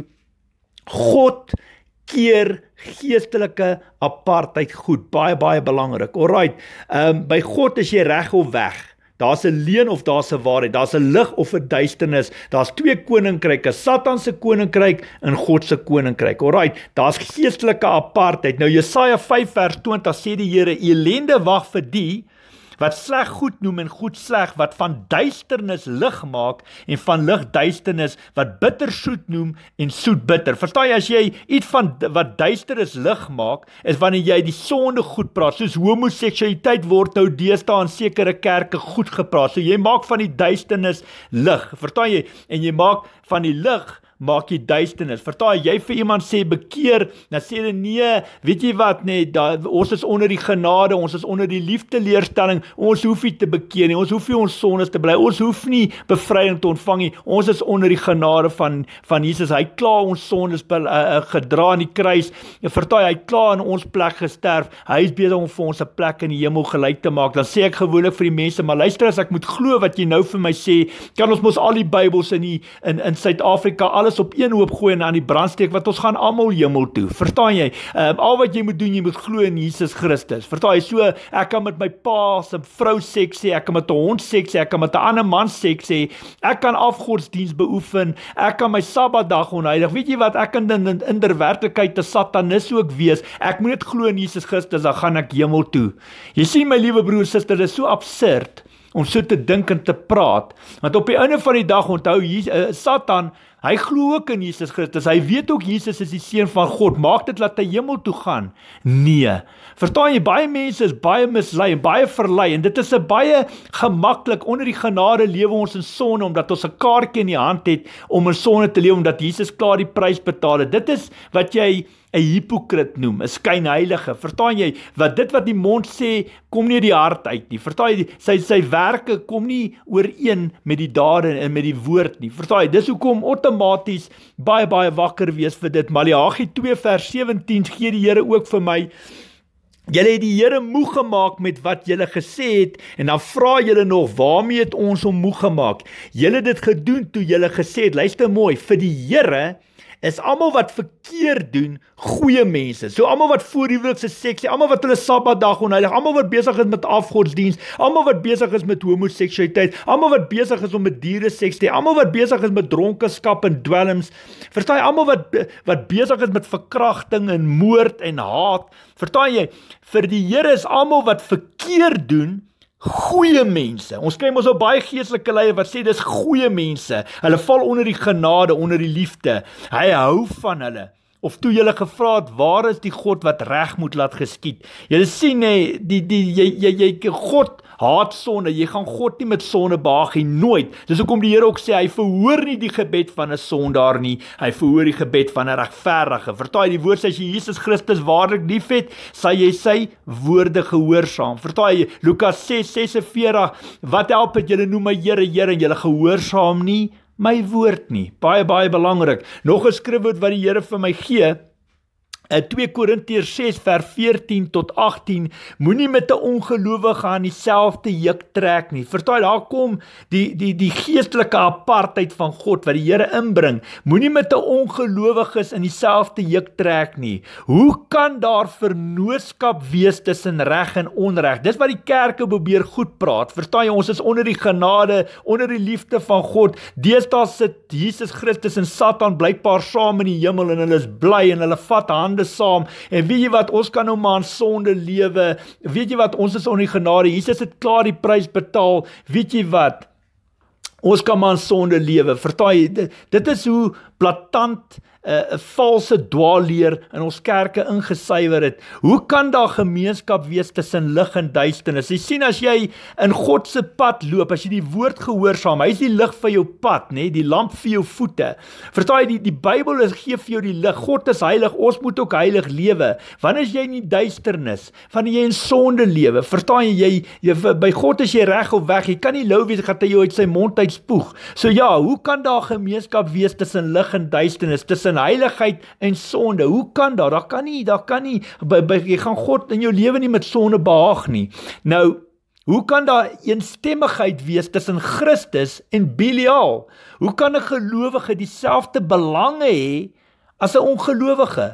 God keer geestelike apartheid goed baie baie belangrik. Alraight. Ehm um, by God is jy reg of weg. Daar's 'n leuen of daar's 'n waarheid. Daar's 'n lig of 'n duisternis. Daar's twee koninkryke, Satan se koninkryk en God se koninkryk. Alraight. Daar's geestelike apartheid. Nou Jesaja 5 vers 20 sê die Here: "Elende wag vir die wat sleg goed noem en goed sleg, wat van duisternis lig maak en van lig duisternis wat bitter soet noem en soet bitter. Verstaan jy as jy iets van wat duister is lig maak, is wanneer jy die sonde goed praat. Soos homoseksualiteit word nou deesdae in sekere kerke goed gepraat. So jy maak van die duisternis lig. Verstaan jy? En jy maak van die lig maak jy duisternis. Vertaai jy vir iemand sê bekeer, dan sê hulle nee, weet jy wat nê, nee, ons is onder die genade, ons is onder die liefde leerstelling. Ons hoef nie te bekeer nie. Ons hoef nie ons sondes te bly. Ons hoef nie bevryding te ontvang nie. Ons is onder die genade van van Jesus. Hy kla ons sondes uh, gedra aan die kruis. Vertaai hy kla in ons plek gesterf. Hy is besig om vir ons 'n plek in die hemel gelyk te maak. Dan sê ek gewoonlik vir die mense, maar luister as ek moet glo wat jy nou vir my sê, kan ons mos al die Bybels in die, in in Suid-Afrika alles alles op een hoop gooi en aan die brand steek wat ons gaan almal hemel toe. Verstaan jy? Um, al wat jy moet doen, jy moet glo in Jesus Christus. Verstaan jy? So ek kan met my pa se vrou seks sê, ek kan met 'n hond seks sê, ek kan met 'n ander man seks sê. Ek kan afgodsdiens beoefen. Ek kan my Sabbatdag onheilig. Weet jy wat? Ek kan in in, in werklikheid 'n satanis ook wees. Ek moet net glo in Jesus Christus, dan gaan ek hemel toe. Jy sien my liewe broer en suster, dit is so absurd om so te dink en te praat want op die einde van die dag onthou hier uh, eh, Satan Hy glo ook in Jesus Christus. Hy weet ook Jesus is die seun van God. Maak dit dat hy hemel toe gaan. Nee. Verstaan jy baie mense is baie mislei en baie verlei en dit is 'n baie gemaklik onder die genade lewe ons in sonde omdat ons 'n kaartjie in die hand het om in sonde te leef omdat Jesus klaar die prys betaal het. Dit is wat jy 'n hipokrit noem, 'n skynheilige. Verstaan jy wat dit wat die mond sê kom nie uit die hart uit nie. Verstaan jy sy sy werke kom nie ooreen met die dade en met die woord nie. Verstaan jy? Dis hoekom outomaties baie baie wakker wees vir dit. Maleagi 2 vers 17 gee die Here ook vir my Julle het die Here moeg gemaak met wat julle gesê het en dan vra julle nog waarmee het ons hom moeg gemaak? Julle het dit gedoen toe julle gesê het, luister mooi, vir die Here is almal wat verkeer doen goeie mense. So almal wat voor die wêreld se seksie, almal wat hulle Sabbatdag onheilig, almal wat besig is met afgodsdiens, almal wat besig is met homoseksualiteit, almal wat besig is om met diere seks te hê, almal wat besig is met dronkenskap en dwelms. Verstaan jy almal wat wat besig is met verkrachting en moord en haat? Verstaan jy? Vir die Here is almal wat verkeer doen goeie mense. Ons kry mos nou baie geestelike leiers wat sê dis goeie mense. Hulle val onder die genade, onder die liefde. Hy hou van hulle of toe julle gevra het waar is die God wat reg moet laat geskied. Julle sien hè, die die jy jy jy God haat sonde. Jy gaan God nie met sonde baagie nooit. Dis hoekom die Here ook sê hy verhoor nie die gebed van 'n sondaar nie. Hy verhoor die gebed van 'n regverdige. Vertaai die woord sê as jy Jesus Christus waarlik liefhet, sal jy sy woorde gehoorsaam. Vertaai Lukas 6:46, wat help dit julle noem my Here, Here en julle gehoorsaam nie? my woord nie. Baie baie belangrik. Nog 'n skrifwoord wat die Here vir my gee In 2 Korintiërs 6 vers 14 tot 18 moenie met 'n ongelowige aan dieselfde juk trek nie. Verstaan daar kom die die die geestelike apartheid van God wat die Here inbring. Moenie met 'n ongelowige in dieselfde juk trek nie. Hoe kan daar vernootskap wees tussen reg en onreg? Dis wat die kerke probeer goed praat. Verstaan jy, ons is onder die genade, onder die liefde van God. Deesdae sit Jesus Christus en Satan blykbaar saam in die hemel en hulle is bly en hulle vat hand hande saam en weet jy wat ons kan nou maar in sonde lewe weet jy wat ons is onder die genade Jesus het klaar die prys betaal weet jy wat Ons kan maar sonde lewe. Vertaai dit, dit is hoe platant 'n uh, eh, eh, valse dwaalleer in ons kerke ingesywer het. Hoe kan daar gemeenskap wees tussen lig en duisternis? Jy sien as jy in God se pad loop, as jy die woord gehoorsaam, hy is die lig vir jou pad, nê, nee? die lamp vir jou voete. Vertaai die die Bybel gee vir jou die lig. God is heilig, ons moet ook heilig lewe. Wanneer jy in die duisternis, wanneer jy in sonde lewe, vertaai jy, jy by God as jy reg of weg, jy kan nie lou wees gaan jy uit sy mond uit spoeg. So ja, hoe kan daar gemeenskap wees tussen lig en duisternis, tussen heiligheid en sonde? Hoe kan daar? Daar kan nie, daar kan nie by, by, jy gaan God in jou lewe nie met sonde behaag nie. Nou, hoe kan daar eensstemmigheid wees tussen Christus en Belial? Hoe kan 'n gelowige dieselfde belange hê as 'n ongelowige?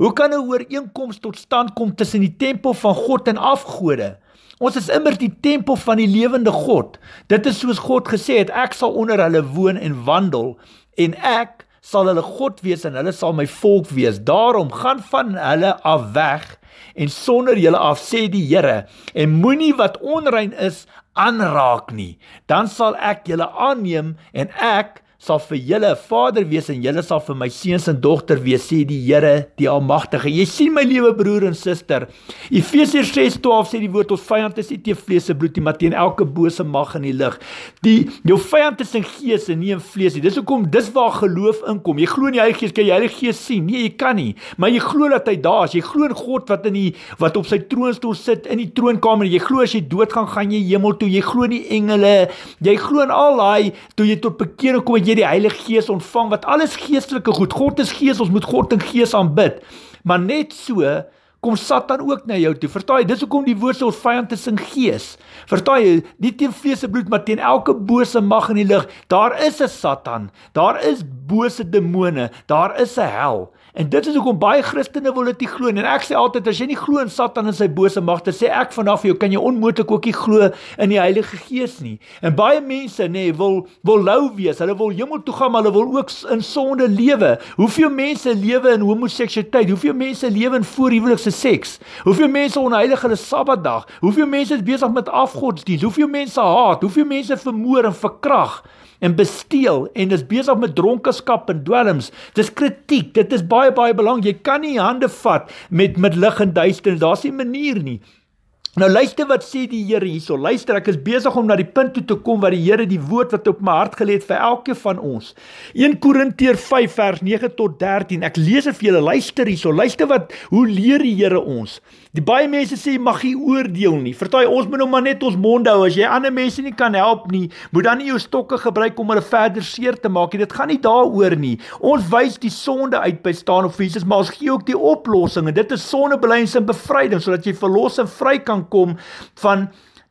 Hoe kan 'n ooreenkoms tot stand kom tussen die tempel van God en afgode? Ons is immer die tempel van die lewende God. Dit is soos God gesê het, ek sal onder hulle woon en wandel en ek sal hulle God wees en hulle sal my volk wees. Daarom gaan van hulle af weg en sonder julle af sê die Here en moenie wat onrein is aanraak nie. Dan sal ek julle aanneem en ek sal vir julle Vader wees en julle sal vir my seuns en dogter wees sê die Here die Almagtige. Jy sien my liewe broer en suster. Efesiërs 6:12 sê die woord ons vyand is nie teë vlees en bloed nie, maar teen elke bose mag in die lig. Die jou vyand is in gees en nie in vlees nie. Dis hoekom dis waar geloof inkom. Jy glo in die Heilige Gees, kan jy die Heilige Gees sien? Nee, jy kan nie. Maar jy glo dat hy daar is. Jy glo in God wat in die wat op sy troonstoel sit in die troonkamer. Jy glo as jy dood gaan, gaan jy hemel toe. Jy glo in die engele. Jy glo in al daai toe jy tot bekering kom, jy weer die Heilige Gees ontvang wat alles geestelike goed. God is Gees, ons moet God in Gees aanbid. Maar net so kom Satan ook na jou toe. Vertaai, dis hoekom die woord sê ons vyand is in Gees. Vertaai, nie teen vlees en bloed, maar teen elke bose mag in die lig. Daar is 'n Satan. Daar is bose demone. Daar is 'n hel. En dit is hoekom baie Christene wil dit nie glo nie. En ek sê altyd as jy nie glo in Satan en sy bose magte, sê ek vanaf jou kan jy onmoontlik ook nie glo in die Heilige Gees nie. En baie mense nê nee, wil wil lou wees. Hulle wil hemel toe gaan, maar hulle wil ook in sonde lewe. Hoeveel mense lewe in homoseksualiteit? Hoeveel mense lewe in voorhuwelikse seks? Hoeveel mense onheilig hulle Sabbatdag? Hoeveel mense is besig met afgodsdienst? Hoeveel mense haat? Hoeveel mense vermoor en verkrag en besteel en is besig met dronkenskap en dwelms? Dis kritiek. Dit is baie baie baie belangrik. Jy kan nie hande vat met met lig en duisternis. Daar's nie 'n manier nie. Nou luister wat sê die Here hierso. Luister, ek is besig om na die punt toe te kom wat die Here die woord wat op my hart gelê het vir elkeen van ons. 1 Korintiërs 5 vers 9 tot 13. Ek lees dit vir julle. Luister hierso. Luister wat hoe leer die Here ons? Die baie mense sê mag nie oordeel nie. Vertaai ons moet nou maar net ons mond hou as jy ander mense nie kan help nie, moet dan nie jou stokke gebruik om hulle verder seer te maak nie. Dit gaan nie daaroor nie. Ons wys die sonde uit by staan op Jesus, maar ons gee ook die oplossing en dit is sonnebelyns en bevryding sodat jy verlos en vry kan kom van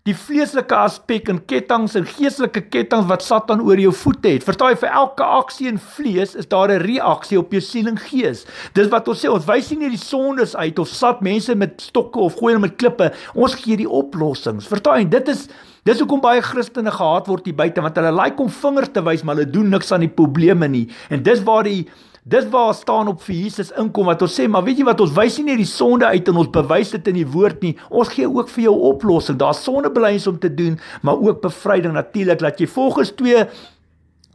die vleeslike aspek in ketTINGS en geestelike ketTINGS wat Satan oor jou voete het. Vertaai vir elke aksie in vlees is daar 'n reaksie op jou siel en gees. Dis wat ons sê, ons wys nie die sondes uit of sat mense met stokke of gooi hulle met klippe. Ons gee die oplossings. Vertaai en dit is dis hoekom baie Christene gehaat word hier buite want hulle lyk like om vinger te wys maar hulle doen niks aan die probleme nie. En dis waar die Dis waar staan op vir Jesus inkom wat ons sê, maar weet jy wat ons wys nie die sonde uit en ons bewys dit in die woord nie. Ons gee ook vir jou oplossing. Daar's sondebelydenis om te doen, maar ook bevryding natuurlik dat jy volgens 2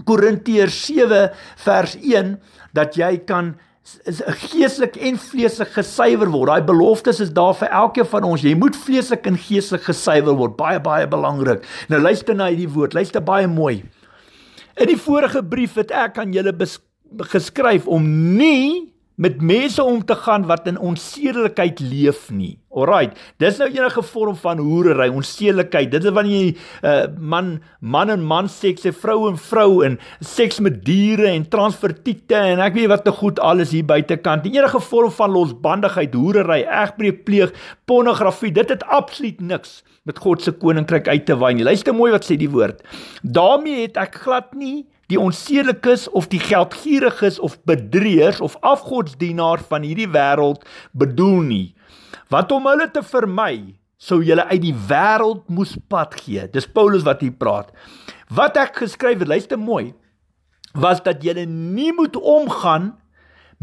Korintiërs 7 vers 1 dat jy kan is 'n geestelik en vleeslik gesuiwer word. Daai beloftes is daar vir elkeen van ons. Jy moet vleeslik en geestelik gesuiwer word. Baie baie belangrik. Nou luister na hierdie woord. Luister baie mooi. In die vorige brief het ek aan julle beskryf geskryf om nie met mense om te gaan wat in onsedelikheid leef nie. Alraight, dis nou enige vorm van hoerery, onsedelikheid. Dit is wanneer jy uh, man man en man seks, sy vrou en vrou en seks met diere en transvertiete en ek weet wat te goed alles hier buitekant. Enige vorm van losbandigheid, hoerery, egbreek pleeg, pornografie, dit het absoluut niks met God se koninkryk uit te wyn nie. Luister mooi wat sê die woord. Daarmee het ek glad nie die onsedelikes of die geldgieriges of bedrieërs of afgodsdienaars van hierdie wêreld bedoel nie. Wat om hulle te vermy, sou julle uit die wêreld moes pad gee. Dis Paulus wat hier praat. Wat ek geskryf het, luister mooi, was dat julle nie moet omgaan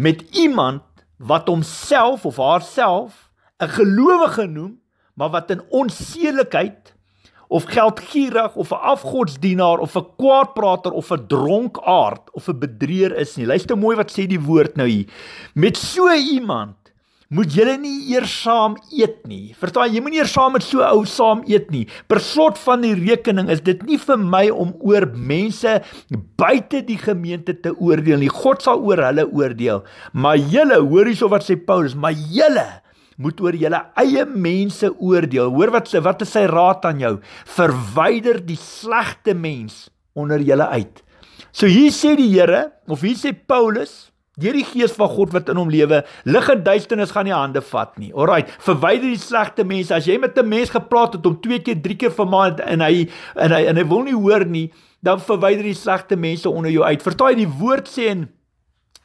met iemand wat homself of haarself 'n gelowige noem, maar wat in onsedelikheid of geldgierig of 'n afgodsdienaar of 'n kwaadprater of 'n dronkaard of 'n bedrieër is nie. Luister mooi wat sê die woord nou hier. Met so iemand moet jy nie eers saam eet nie. Verstaan jy, jy moenie eers saam met so ou saam eet nie. Per slot van die rekening is dit nie vir my om oor mense buite die gemeente te oordeel nie. God sal oor hulle oordeel. Maar julle, hoor hierso wat sê Paulus, maar julle moet oor julle eie mense oordeel. Hoor wat sy wat is sy raad aan jou? Verwyder die slegte mens onder julle uit. So hier sê die Here of hier sê Paulus Deur die gees van God wat in hom lewe, lig en duisternis gaan nie hande vat nie. Alraight, verwyder die slegte mense. As jy met 'n mens gepraat het om twee keer, drie keer per maand en hy en hy en hy wil nie hoor nie, dan verwyder die slegte mense onder jou uit. Vertaai die woord sê en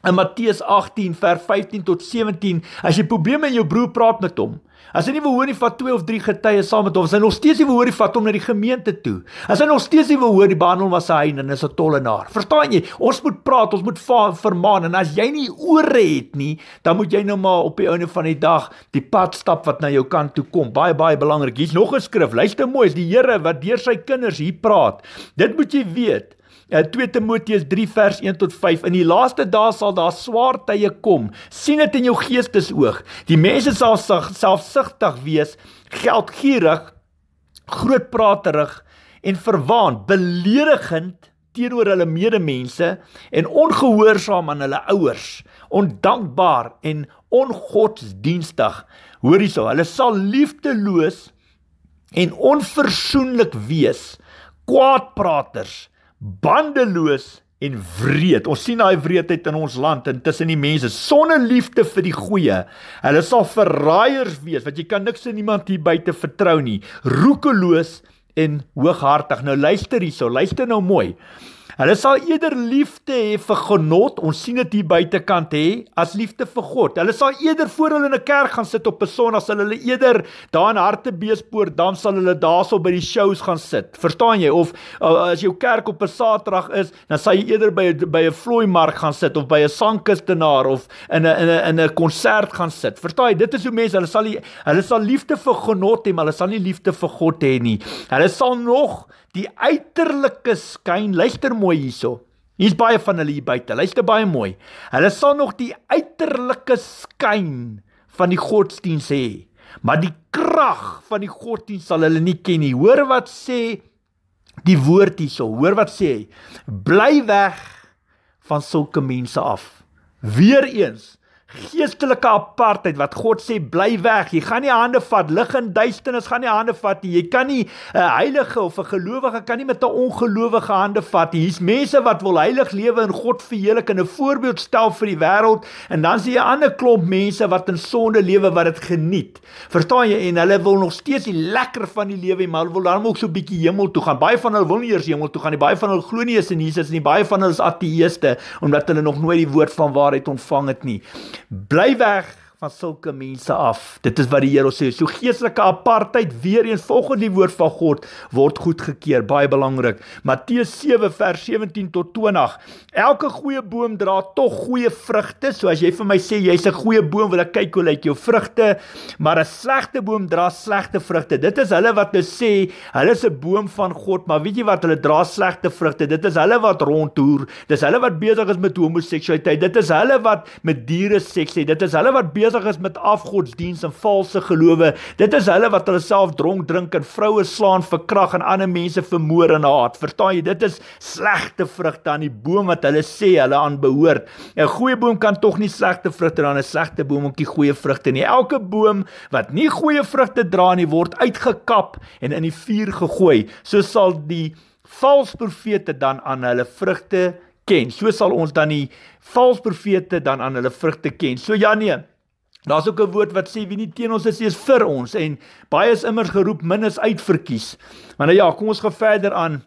in Matteus 18 vers 15 tot 17 as jy probleme in jou broer praat met hom as hy nie wil hoor nie vat 2 of 3 getuies saam met hom as hy nog steeds nie wil hoor nie vat hom na die gemeente toe as hy nog steeds nie wil hoor die behandel hom as 'n hein en is 'n tollenaar verstaan jy ons moet praat ons moet vermaan en as jy nie ore het nie dan moet jy nou maar op die ouene van die dag die pad stap wat na jou kant toe kom baie baie belangrik hier's nog 'n skrif luister mooi is die Here wat deur sy kinders hier praat dit moet jy weet 2 eh, Timoteus 3 vers 1 tot 5 in die laaste dae sal daar swaar tye kom sien dit in jou geestesoog die mense sal selfsugtig wees geldgierig grootpraterig en verwaand beledigend teenoor hulle medemense en ongehoorsaam aan hulle ouers ondankbaar en ongodsdienstig hoor hierso hulle sal liefdeloos en onversoenlik wees kwaadpraters bandeloos en wreed. Ons sien daai wreedheid in ons land en tussen die mense sonder liefde vir die goeie. Hulle sal verraaiers wees want jy kan niks aan iemand hier buite vertrou nie. Roekeloos en hooghartig. Nou luister hierso, luister nou mooi. Hulle sal eerder liefde hê vir genot, ons sien dit hier buitekant hê, as liefde vir God. Hulle sal eerder voor hulle in 'n kerk gaan sit op 'n Sondag, sal hulle eerder daar in Hartbeespoort dan sal hulle daarso by die shows gaan sit. Verstaan jy? Of uh, as jou kerk op 'n Saterdag is, dan sal jy eerder by by 'n vloeimark gaan sit of by 'n sangkunstenaar of in 'n in 'n in 'n konsert gaan sit. Verstaan jy? Dit is hoe mense, hulle sal hulle sal liefde vir genot hê, maar hulle sal nie liefde vir God hê nie. Hulle sal nog die uiterlike skyn, luister mooi hierso. Hier's baie van hulle hier buite. Luister baie mooi. Hulle sal nog die uiterlike skyn van die godsdiens hê, maar die krag van die godsdiens sal hulle nie ken nie. Hoor wat sê die woord hierso. Hoor wat sê hy? Bly weg van sulke mense af. Weereens geestelike apartheid wat God sê bly weg. Jy gaan nie hande vat lig in duisternis gaan nie hande vat nie. Jy kan nie 'n heilige of 'n gelowige kan nie met 'n ongelowige hande vat nie. Hier's mense wat wil heilig lewe en God verheerlik en 'n voorbeeld stel vir die wêreld en dan sien jy 'n ander klomp mense wat in sonde lewe wat dit geniet. Verstaan jy en hulle wil nog steeds die lekker van die lewe, maar hulle wil dan ook so 'n bietjie hemel toe gaan. Baie van hulle wil nie eers hemel toe gaan nie. Baie van hulle glo nie eens in Jesus nie. Baie van hulle is ateëste omdat hulle nog nooit die woord van waarheid ontvang het nie. Bly weg van sulke mense af. Dit is wat die Here sê. So geestelike apartheid weer eens volgens die woord van God word goedgekeur, baie belangrik. Matteus 7 vers 17 tot 20. Elke goeie boom dra tog goeie vrugte. So as jy vir my sê jy's 'n goeie boom, wil ek kyk hoe lyk jou vrugte, maar 'n slegte boom dra slegte vrugte. Dit is hulle wat nou sê, hulle is 'n boom van God, maar weet jy wat? Hulle dra slegte vrugte. Dit is hulle wat rondtoer. Dis hulle wat besig is met homoseksualiteit. Dit is hulle wat met diere seks het. Dit is hulle wat besig besig is met afgodsdienste en valse gelowe. Dit is hulle wat hulle self dronk drink en vroue slaan vir krag en ander mense vermoor en haat. Verstaan jy? Dit is slegte vrugte aan die boom wat hulle sê hulle aanbehoort. 'n Goeie boom kan tog nie slegte vrugte dra nie. 'n Slegte boom ontkie goeie vrugte nie. Elke boom wat nie goeie vrugte dra nie, word uitgekap en in die vuur gegooi. So sal die valse profete dan aan hulle vrugte ken. So sal ons dan die valse profete dan aan hulle vrugte ken. So ja nee, Daar's ook 'n woord wat sê wie nie teen ons is nie is vir ons en baie is immers geroep min is uitverkies. Maar nou ja, kom ons gaan verder aan.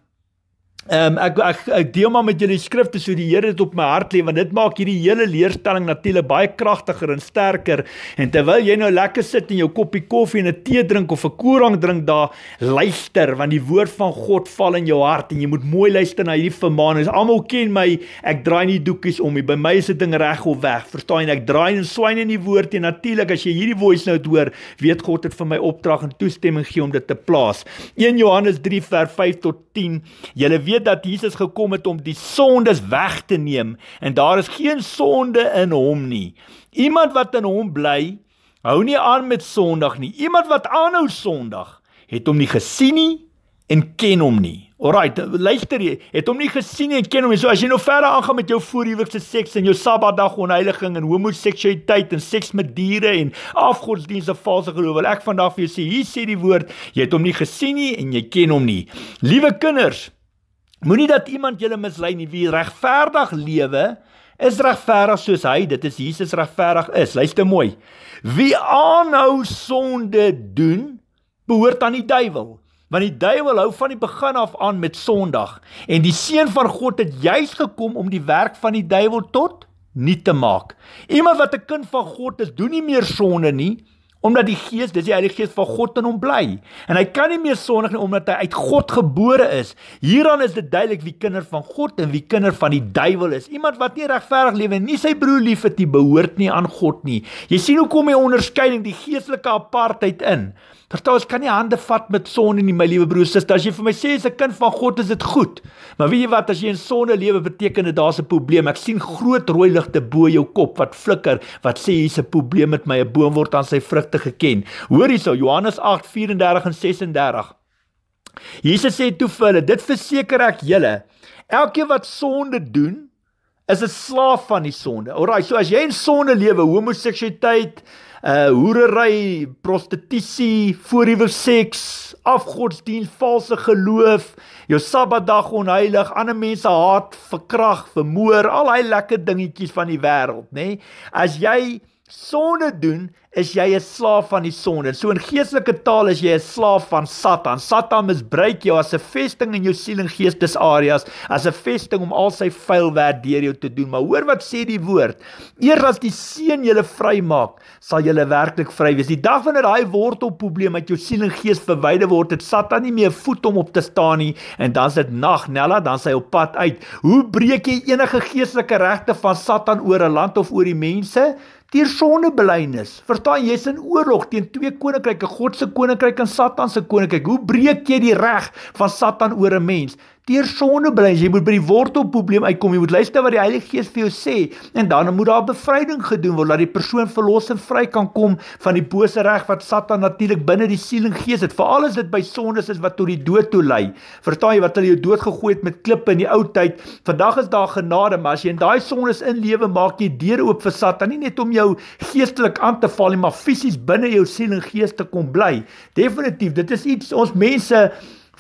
Ehm um, ek, ek ek deel maar met julle die skrifte so die Here dit op my hart lê want dit maak hierdie hele leerstelling natuurlik baie kragtiger en sterker. En terwyl jy nou lekker sit en jou koppie koffie en 'n tee drink of 'n koerant drink daar, luister want die woord van God val in jou hart en jy moet mooi luister na hierdie vermaan. Ons almal ken my, ek draai nie doekies om nie. By my is dit ding reg of weg. Verstaan jy? Ek draai en swyne in die woord en natuurlik as jy hierdie voice note hoor, weet God het vir my opdrag en toestemming gegee om dit te plaas. 1 Johannes 3 vers 5 tot 10. Julle weet dat Jesus gekom het om die sondes weg te neem en daar is geen sonde in hom nie. Iemand wat in hom bly, hou nie aan met sondig nie. Iemand wat aanhou sondig, het hom nie gesien nie en ken hom nie. Alrite, luister jy, het hom nie gesien nie en ken hom nie. So as jy nou verder aangaan met jou voorhuwelikse seks en jou Sabbatdag onheiliging en homoseksualiteit en seks met diere en afgodsdienste valse geloof, wil ek vandag vir jou sê, hier sê die woord, jy het hom nie gesien nie en jy ken hom nie. Liewe kinders, Moenie dat iemand julle mislei nie. Wie regverdig lewe, is regverdig soos hy, dit is Jesus regverdig is. Luister mooi. Wie aanhou sonde doen, behoort aan die duiwel, want die duiwel hou van die begin af aan met sondag. En die seun van God het juis gekom om die werk van die duiwel tot nie te maak. Iemand wat 'n kind van God is, doen nie meer sonde nie, omdat die gees, dis die Heilige Gees van God in hom bly. En hy kan nie meer sondig nie omdat hy uit God gebore is. Hieraan is dit duidelik wie kinder van God en wie kinder van die duiwel is. Iemand wat nie regverdig lewe en nie sy broer lief het nie, behoort nie aan God nie. Jy sien hoe kom hy onderskeiding die geestelike apartheid in. Verstaan, ek kan nie hande vat met sonde nie, my liewe broer, suster. As jy vir my sê jy's 'n kind van God, is dit goed. Maar weet jy wat, as jy in sonde lewe, beteken dit daar's 'n probleem. Ek sien groot rooi ligte bo jou kop wat flikker, wat sê hier's 'n probleem met my. 'n Boom word aan sy vrugte geken. Hoor hiersou, Johannes 8:34 en 36. Jesus sê toe vir hulle, dit verseker ek julle, elkeen wat sonde doen, is 'n slaaf van die sonde. Alraai, so as jy in sonde lewe, homoseksualiteit, uh hoerery, prostitusie, voorhuwelik seks, afgodsdienst, valse geloof, jou Sabbatdag onheilig, ander mense haat, verkrag, vermoor, al daai lekker dingetjies van die wêreld, nê? Nee? As jy Sonde doen is jy 'n slaaf van die sonde. So in geestelike taal is jy 'n slaaf van Satan. Satan misbruik jou as 'n vesting in jou siel en geestes areas, as 'n vesting om al sy vuil werk deur jou te doen. Maar hoor wat sê die woord? Eers as die seën julle vrymaak, sal julle werklik vry wees. Die dag wanneer daai wortelprobleem uit jou siel en gees verwyder word, het Satan nie meer voet om op te staan nie en dan is dit nag, Nella, dan sy op pad uit. Hoe breek jy enige geestelike regte van Satan oor 'n land of oor die mense? teer sondebelynis. Verstaan jy, jy's in oorlog teen twee koninkryke, God se koninkryk en Satan se koninkryk. Hoe breek jy die reg van Satan oor 'n mens? Deur sonde bly, jy moet by die wortel probleem uitkom. Jy moet luister wat die Heilige Gees vir jou sê en dan moet daar bevryding gedoen word dat die persoon verlos en vry kan kom van die bose reg wat Satan natuurlik binne die siel en gees het. Veral as dit by sondes is wat tot die dood toe lei. Vertaai wat hulle jou dood gegooi het met klippe in die ou tyd. Vandag is daar genade, maar as jy in daai sondes in lewe maak jy deur oop vir Satan nie net om jou geestelik aan te val nie, maar fisies binne jou siel en gees te kom bly. Definitief, dit is iets ons mense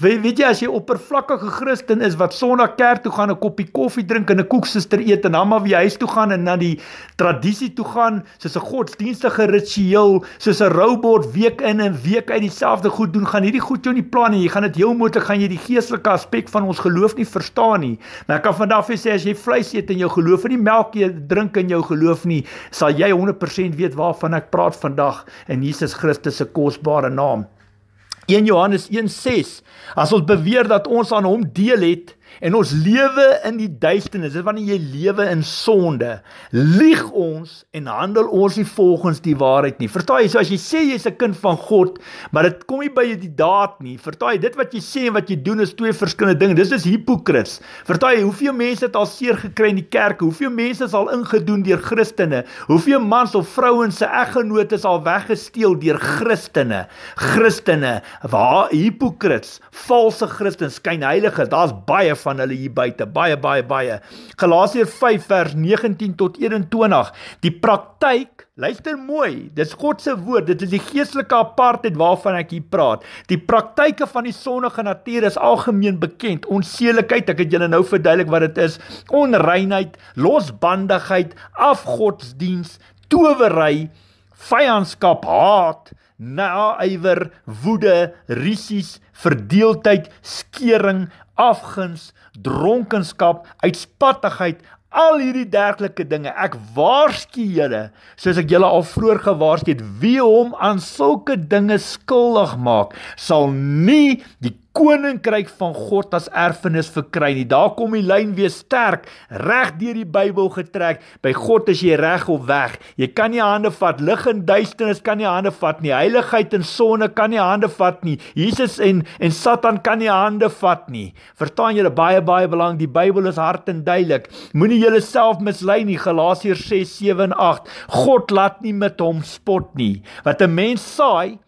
Weet, weet jy as jy oppervlakkige Christen is wat Sondag kerk toe gaan, 'n koppie koffie drink en 'n koek suster eet en dan maar weer huis toe gaan en na die tradisie toe gaan, soos 'n godsdienstige ritueel, soos 'n roubord week in en week uit dieselfde goed doen, gaan hierdie goed jou nie plan en jy gaan dit heel moontlik gaan jy die geestelike aspek van ons geloof nie verstaan nie. Maar ek kan vandag vir sê as jy vleis eet en jou geloof in die melk jy drink en jou geloof nie, sal jy 100% weet waarvan ek praat vandag in Jesus Christus se kosbare naam. 1 Johannes 1:6 as ons beweer dat ons aan hom deel het En ons lewe in die duisternis, dit wanneer jy lewe in sonde, lieg ons en handel ons nie volgens die waarheid nie. Vertaai jy, so as jy sê jy's 'n kind van God, maar dit kom nie by jy die daad nie. Vertaai, dit wat jy sê en wat jy doen is twee verskillende dinge. Dis is hipokris. Vertaai, hoeveel mense het al seer gekry in die kerk? Hoeveel mense is al ingedoen deur Christene? Hoeveel mans of vrouens se eggenoot is al weggesteel deur Christene? Christene, waar hipokris, valse Christene, skynheiliges, daar's baie van hulle hier buite baie baie baie Galasiërs 5 vers 19 tot 21 die praktyk luister mooi dis God se woord dit is die geestelike apartheid waarvan ek hier praat die praktyke van die sondige natuur is algemeen bekend onseelikheid ek het julle nou verduidelik wat dit is onreinheid losbandigheid afgodsdiens towery vyandskap haat naaiwer woede risies verdeeldheid skering afguns, dronkenskap, uitspattigheid, al hierdie dergelike dinge. Ek waarsku julle, soos ek julle al vroeër gewaarsku het, wie hom aan sulke dinge skuldig maak, sal nie die koninkryk van God as erfenis verkry nie. Daar kom die lyn weer sterk reg deur die Bybel getrek. By God is jy reg of weg. Jy kan nie hande vat lig en duisternis kan nie hande vat nie. Heiligheid en sonde kan nie hande vat nie. Jesus en en Satan kan nie hande vat nie. Verstaan julle baie baie belang. Die Bybel is hard en duidelik. Moenie jouself mislei nie. Galasiërs 6:7 en 8. God laat nie met hom spot nie. Wat 'n mens saai,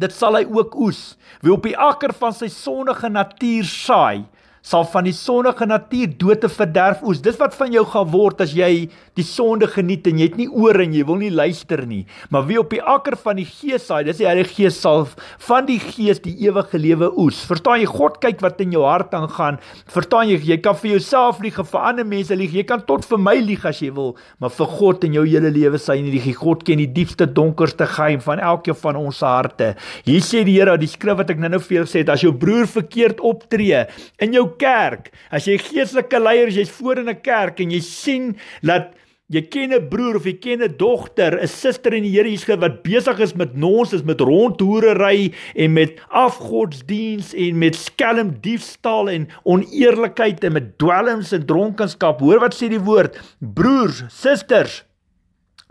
dit sal hy ook oes wie op die akker van sy sondige natuur saai sal van die sondige natuur dood te verderf oes. Dis wat van jou gaan word as jy die sonde geniet en jy het nie oor en jy wil nie luister nie. Maar wie op die akker van die Gees saai, dis die Heilige Gees sal van die Gees die ewige lewe oes. Verstaan jy God kyk wat in jou hart aangaan. Verstaan jy jy kan vir jouself lieg, vir ander mense lieg. Jy kan tot vir my lieg as jy wil, maar vir God in jou hele lewe sal jy nie lieg. God ken die diepste donkerste geheim van elkeen van ons harte. Hier sê die Here, die skrif wat ek nou-nou vir jou sê, as jou broer verkeerd optree in jou kerk, as jy geestelike leiers, jy's voor in 'n kerk en jy sien dat jy ken 'n broer of jy ken 'n dogter, 'n suster in die Here Jesus wat besig is met nons, is met rondhoerery en met afgodsdiens en met skelm diefstal en oneerlikheid en met dwelms en dronkenskap. Hoor wat sê die woord? Broers, susters,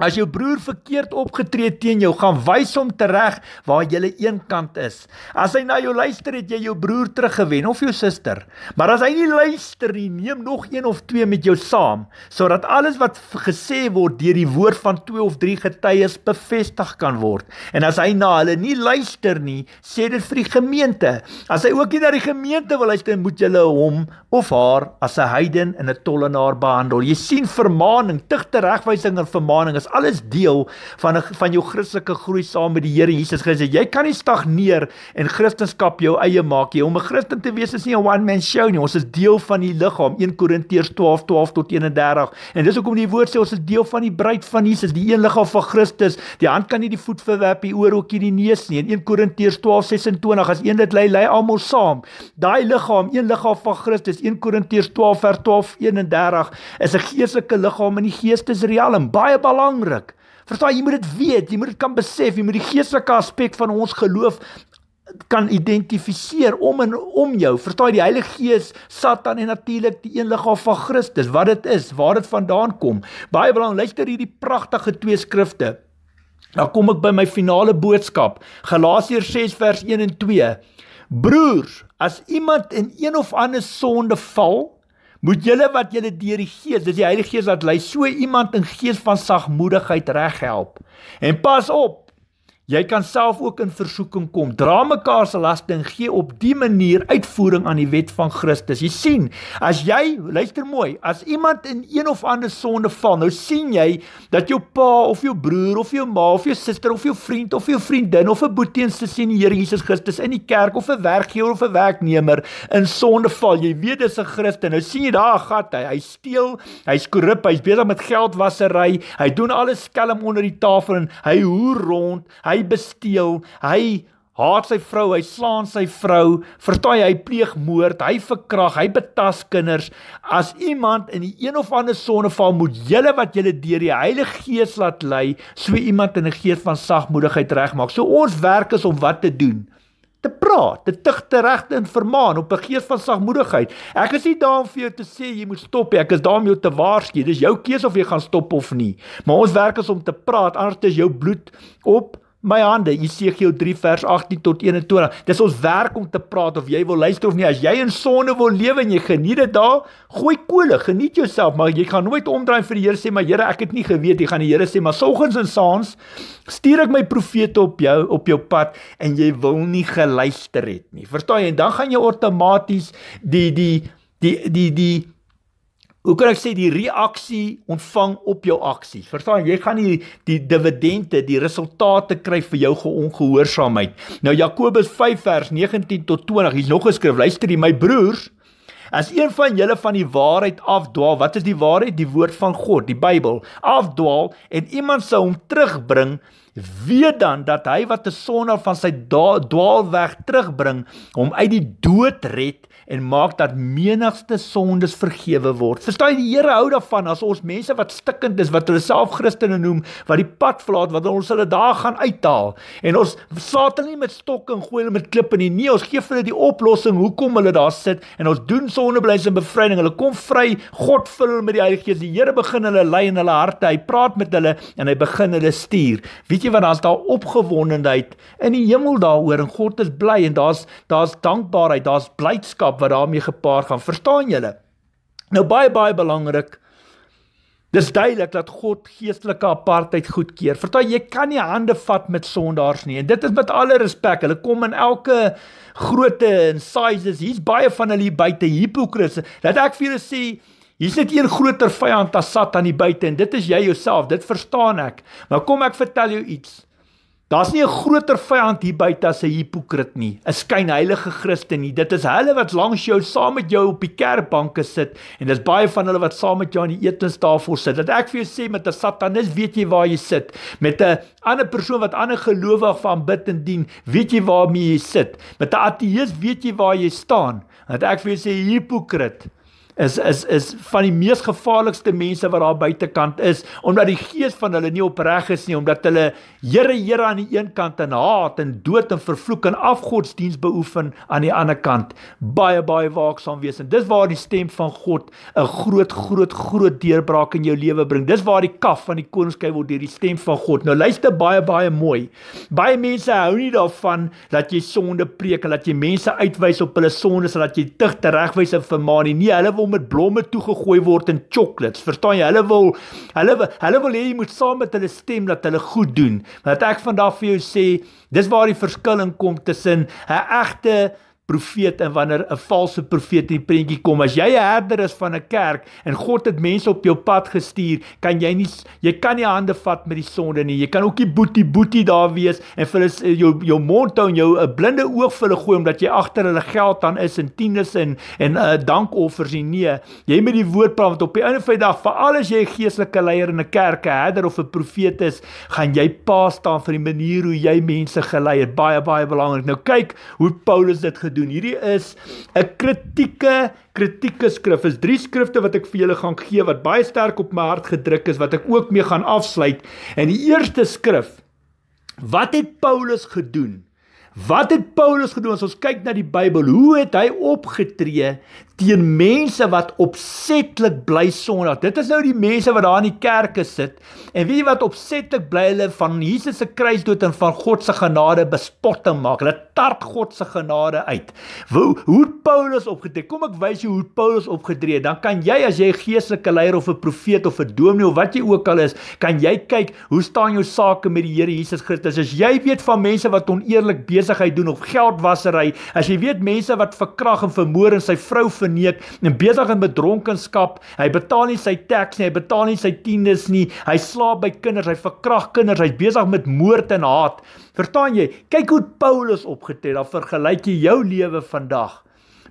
As jou broer verkeerd opgetree het teen jou, gaan wys hom tereg waar jy een kant is. As hy na jou luister, het jy jou broer teruggewen of jou suster. Maar as hy nie luister nie, neem nog een of twee met jou saam, sodat alles wat gesê word deur die woord van twee of drie getuies bevestig kan word. En as hy na hulle nie luister nie, sê dit vir die gemeente. As hy ook nie na die gemeente wil luister, moet jy hom of haar as 'n heiden en 'n tollenaar behandel. Jy sien vermaaning, tig teregwysing en vermaaning is alles deel van 'n van jou Christelike groei saam met die Here Jesus Christus. Jy kan nie stagneer en Christendom jou eie maak nie. Om 'n Christen te wees is nie 'n one man show nie. Ons is deel van die liggaam. 1 Korintiërs 12:12 12 tot 31. En dis hoekom die woord sê ons is deel van die bruid van Jesus, die een liggaam van Christus. Die hand kan nie die voet verwerp nie, oor ook nie die neus nie. In 1 Korintiërs 12:26 as een dit lei, lei almal saam. Daai liggaam, een liggaam van Christus. 1 Korintiërs 12:12 12, 31 is 'n geestelike liggaam in die geestesriem. Baie belangrik belangrik. Verstaan, jy moet dit weet, jy moet dit kan besef, jy moet die geestelike aspek van ons geloof kan identifiseer om en om jou. Verstaan, die Heilige Gees, Satan en natuurlik die een liggaam van Christus, wat dit is, waar dit vandaan kom. Baie belangrik, luister hierdie pragtige twee skrifte. Nou kom ek by my finale boodskap. Galasiërs 6 vers 1 en 2. Broers, as iemand in een of ander sonde val, moet julle wat julle deur die Gees, dis die Heilige Gees wat lei, so iemand in gees van sagmoedigheid reghelp. En pas op, Jy kan self ook in versoeking kom. Dra mekaar se laste en gee op die manier uitvoering aan die wet van Christus. Jy sien, as jy luister mooi, as iemand in een of ander sonde val, nou sien jy dat jou pa of jou broer of jou ma of jou suster of jou vriend of jou vriendin of 'n boetie en sussie in die Here Jesus Christus in die kerk of 'n werkgewer of 'n werknemer in sonde val. Jy weet dis 'n Christen. Nou sien jy daar 'n gat, hy, hy steel, hy's korrup, hy's besig met geldwasery, hy doen alles skelm onder die tafel en hy hoer rond. Hy hy besteel, hy haat sy vrou, hy slaan sy vrou, vertaai hy pleeg moord, hy verkrag, hy betas kinders. As iemand in die een of ander sondeval moet julle wat julle deur die Heilige Gees laat lei, so iemand in 'n gees van sagmoedigheid regmaak. So ons werk is om wat te doen te praat, te tig te regte en vermaan op 'n gees van sagmoedigheid. Ek is nie daar om vir jou te sê jy moet stop nie. Ek is daar om jou te waarsku. Dis jou keuse of jy gaan stop of nie. Maar ons werk is om te praat, anders is jou bloed op my hande Jesegiel 3 vers 18 tot 21. Dis ons werk om te praat of jy wil luister of nie. As jy in sonde wil lewe en jy geniet dit daar, gooi kolle, geniet jouself, maar jy gaan nooit omdraai vir die Here sê maar Here, ek het nie geweet nie. Gaan die Here sê maar soggens en saans stuur ek my profete op jou op jou pad en jy wil nie geluister het nie. Verstaan jy? En dan gaan jy outomaties die die die die, die hoe kan ek sê die reaksie ontvang op jou aksie. Verstaan, jy gaan nie die, die dividende, die resultate kry vir jou ongehoorsaamheid. Nou Jakobus 5 vers 19 tot 20, hier's nog 'n skrif. Luister hier my broers, as een van julle van die waarheid afdwaal, wat is die waarheid? Die woord van God, die Bybel. Afdwaal en iemand sou hom terugbring weet dan dat hy wat 'n sonder van sy dwaalweg terugbring, hom uit die dood red en maak dat menigste sondes vergewe word. Verstaan jy die Here hou daarvan as ons mense wat stikkend is wat hulle self Christene noem, wat die pad verlaat, wat ons hulle daar gaan uithaal en ons saat hulle nie met stok en gooi hulle met klippe nie. Nee, ons gee vir hulle die oplossing hoekom hulle daar sit en ons doen sondebeleis en bevryding. Hulle kom vry. God vul met die Heilige Gees. Die Here begin hulle lei in hulle harte. Hy praat met hulle en hy begin hulle stuur. Wie weet jy wat daar's daar opgewondenheid in die hemel daaroor en God is bly en daar's daar's dankbaarheid, daar's blydskap wat daarmee gepaard gaan. Verstaan julle? Nou baie baie belangrik Dis duidelik dat God geestelike apartheid goedkeur. Vertel jy kan nie hande vat met sondaars nie. En dit is met alle respek. Hulle kom in elke grootte en sizes. Hier's baie van hulle hier buite hipokrisie. Laat ek vir julle sê, Hier's net een groter vyand as Satan hier buite en dit is jy jouself, dit verstaan ek. Maar kom ek vertel jou iets. Daar's nie 'n groter vyand hier buite as 'n hipokrit nie, 'n skynheilige Christen nie. Dit is hulle wat langs jou saam met jou op die kerkbanke sit en dis baie van hulle wat saam met jou aan die eetetafel sit. Dat ek vir jou sê met 'n satanis weet jy waar jy sit. Met 'n ander persoon wat ander gelowig van bid en dien, weet jy waar jy sit. Met 'n ateïs weet jy waar jy staan. Dat ek vir jou sê hipokrit is is is van die mees gevaarlikste mense wat daar buitekant is omdat die gees van hulle nie opreg is nie omdat hulle Here Here aan die een kant en haat en dood en vervloek en afgodsdiens beoefen aan die ander kant baie baie waaksaam wees en dis waar die stem van God 'n groot groot groot deurbraak in jou lewe bring dis waar die kaf van die koningskry word deur die stem van God nou luister baie baie mooi baie mense hou nie daarvan dat jy sonde preek dat jy mense uitwys op hulle sondes dat jy tig teregwys en vermaan nie nee, hulle wil met blomme toegegooi word en chocolates. Verstaan jy? Hulle wil hulle hulle wil hê jy moet saam met hulle stem dat hulle goed doen. Want ek vandag vir jou sê, dis waar die verskil in kom tussen 'n egte profeet en wanneer 'n valse profeet in die prentjie kom. As jy 'n herder is van 'n kerk en God het mense op jou pad gestuur, kan jy nie jy kan nie hande vat met die sonde nie. Jy kan ook nie boetie boetie daar wees en vir hulle eh, jou jou mond hou en jou 'n eh, blinde oog vir hulle gooi omdat jy agter hulle geld aan is en tiendes en en uh, dankoffers nie. Nee, jy moet die woord praat want op die einde van die dag, veral as jy 'n geestelike leier in 'n kerk, 'n herder of 'n profeet is, gaan jy pa staan vir die manier hoe jy mense gelei het. Baie baie belangrik. Nou kyk hoe Paulus dit gedoen doen. Hierdie is 'n kritieke kritieke skrif. Is drie skrifte wat ek vir julle gaan gee wat baie sterk op my hart gedruk is wat ek ook mee gaan afsluit. En die eerste skrif Wat het Paulus gedoen? Wat het Paulus gedoen as ons kyk na die Bybel? Hoe het hy opgetree teen mense wat opsetlik bly sonder. Dit is nou die mense wat daar in die kerke sit en wie wat opsetlik bly hulle van Jesus se kruisdood en van God se genade bespotting maak. Hulle tart God se genade uit. Hoe hoe Paulus opgetree. Kom ek wys jou hoe Paulus opgetree. Dan kan jy as jy 'n geestelike leier of 'n profeet of 'n dominee of wat jy ook al is, kan jy kyk hoe staan jou sake met die Here Jesus Christus. As jy weet van mense wat oneerlik besigheid doen of geldwasery, as jy weet mense wat verkrag en vermoor en sy vrou vind, geneek, en besig in bedronkenskap. Hy betaal nie sy tax nie, hy betaal nie sy tiendes nie. Hy slaap by kinders, hy verkrag kinders, hy's besig met moord en haat. Verstaan jy? Kyk hoe Paulus opgetree het. Dan vergelyk jy jou lewe vandag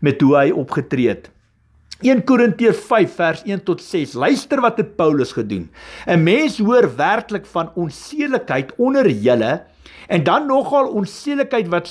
met hoe hy opgetree het. 1 Korintiërs 5 vers 1 tot 6. Luister wat het Paulus gedoen. 'n Mens hoor werklik van onseelikheid onder julle En dan nogal onsekerheid wat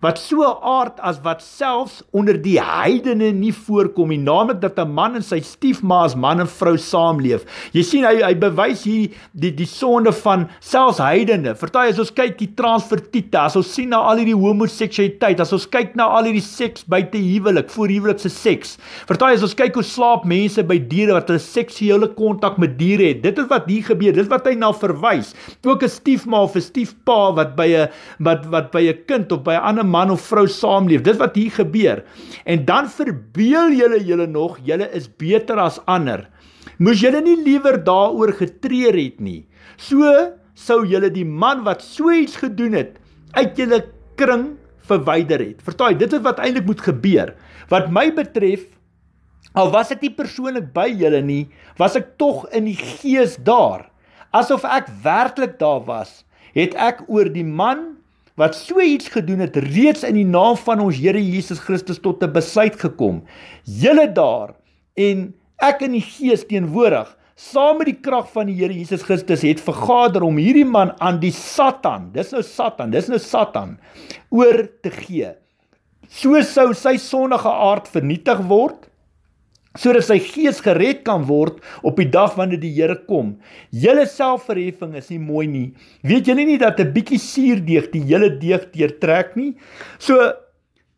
wat so aard as wat selfs onder die heidene nie voorkom nie, naamlik dat 'n man en sy stiefma as man en vrou saamleef. Jy sien hy hy bewys hier die die sonde van selfs heidene. Vertel as ons kyk die transvertite, as ons sien na al hierdie homoseksualiteit, as ons kyk na al hierdie seks buite huwelik, voor huwelikse seks. Vertel as ons kyk hoe slaap mense by diere wat hulle seksuele kontak met diere het. Dit is wat hier gebeur. Dit is wat hy na verwys. Ook 'n stiefma of 'n stiefpa wat by by 'n wat wat by 'n kind of by 'n ander man of vrou saamleef. Dis wat hier gebeur. En dan verbeel julle julle nog julle is beter as ander. Moes julle nie liewer daaroor getreer het nie. So sou julle die man wat so iets gedoen het uit julle kring verwyder het. Vertooi, dit is wat eintlik moet gebeur. Wat my betref, al was dit nie persoonlik by julle nie, was ek tog in die gees daar, asof ek werklik daar was het ek oor die man wat so iets gedoen het reeds in die naam van ons Here Jesus Christus tot 'n besluit gekom. Julle daar en ek in die gees teenwoordig saam met die krag van die Here Jesus Christus het vergader om hierdie man aan die Satan, dis nou Satan, dis nou Satan oor te gee. So sou sy sondige aard vernietig word sodat sy gees gered kan word op die dag wanneer die Here kom. Julle selfverheffing is nie mooi nie. Weet julle nie dat 'n bietjie suurdeeg die hele deeg deurtrek nie? So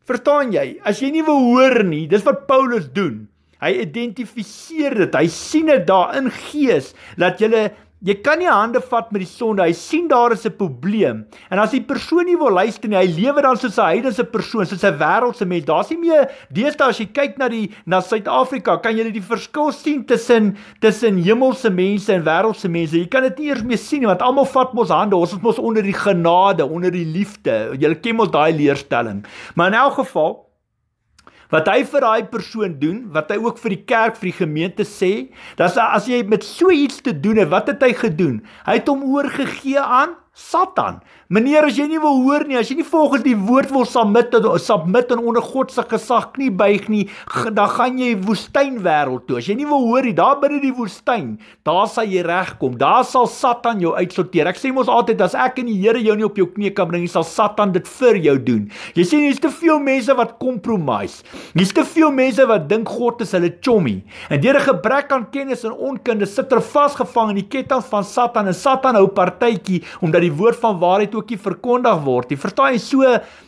verstaan jy, as jy nie wil hoor nie, dis wat Paulus doen. Hy identifiseer dit. Hy sien dit daar in gees dat julle Jy kan nie hande vat met die sonde. Hy sien daar is 'n probleem. En as die persoon nie wil luister nie, hy lewe dan soos 'n heidense persoon, soos 'n wêreldse mens. Daar's nie meer deesdae as jy kyk na die na Suid-Afrika, kan jy die verskil sien tussen tussen hemelse mense en wêreldse mense. Jy kan dit nie eers meer sien nie want almal vat mos hande. Ons is mos onder die genade, onder die liefde. Jy ken mos daai leerstelling. Maar in elk geval, wat hy vir daai persoon doen, wat hy ook vir die kerk, vir die gemeente sê, dat as jy met so iets te doen het, wat het hy gedoen? Hy het hom oorgegee aan Satan. Meneer, as jy nie wil hoor nie, as jy nie volgens die woord wil submit tot submit en onder God se gesag knie buig nie, dan gaan jy woestynwêreld toe. As jy nie wil hoor nie, daar binne die woestyn, daar sal jy regkom. Daar sal Satan jou uitsorteer. Ek sê mos altyd as ek en die Here jou nie op jou knie kan bring nie, sal Satan dit vir jou doen. Jy sien, hier's te veel mense wat compromise. Hier's te veel mense wat dink God is hulle chommie. En deur 'n gebrek aan kennis en onkunde sit hulle vasgevang in die ketting van Satan en Satan hou partytjie omdat die woord van waarheid ookie verkondig word. Jy vertaal hy so,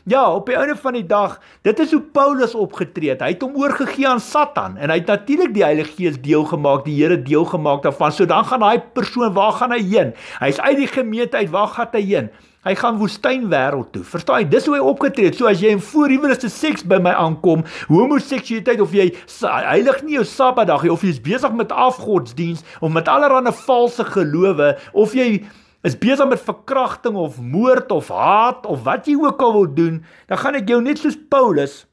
ja, op die einde van die dag, dit is hoe Paulus opgetree het. Hy het hom oorgegee aan Satan en hy het natuurlik die Heilige Gees deel gemaak, die Here deel gemaak daarvan. So dan gaan daai persoon, waar gaan hy heen? Hy's uit die gemeente uit, waar gaan hy heen? Hy gaan woestynwêreld toe. Verstaan jy? Dis hoe hy opgetree het. So as jy in voorhuwelike seks by my aankom, homoseksualiteit of jy heilig nie jou Saterdag nie of jy is besig met afgodsdiens of met allerlei valse gelowe of jy is besig met verkrachting of moord of haat of wat jy ook al wil doen, dan gaan ek jou net soos Paulus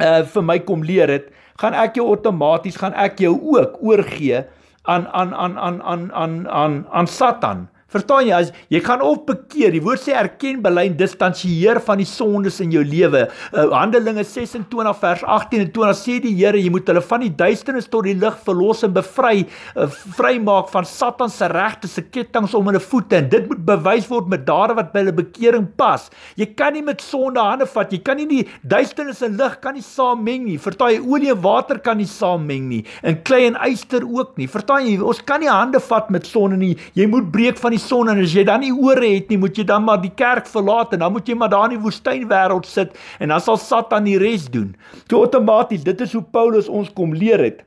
uh vir my kom leer het, gaan ek jou outomaties gaan ek jou ook oorgee aan aan aan aan aan aan aan aan Satan. Verstaan jy as jy gaan of bekeer, die woord sê erken, belyn, distansieer van die sondes in jou lewe. Uh, Handelinge 26 vers 18 en 20 sê die Here, jy moet hulle van die duisternis tot die lig verlos en bevry, uh, vrymaak van Satan se regte se kettinge om hulle voete en dit moet bewys word met dade wat by hulle bekering pas. Jy kan nie met sonde hande vat, jy kan nie die duisternis en lig kan nie saam meng nie. Vertaai olie en water kan nie saam meng nie. En klei en yster ook nie. Vertaai ons kan nie hande vat met sonde nie. Jy moet breek van die son en as jy dan nie ore het nie, moet jy dan maar die kerk verlaat en dan moet jy maar daar in die woestynwêreld sit en dan sal Satan die res doen. Toe outomaties, dit is hoe Paulus ons kom leer het.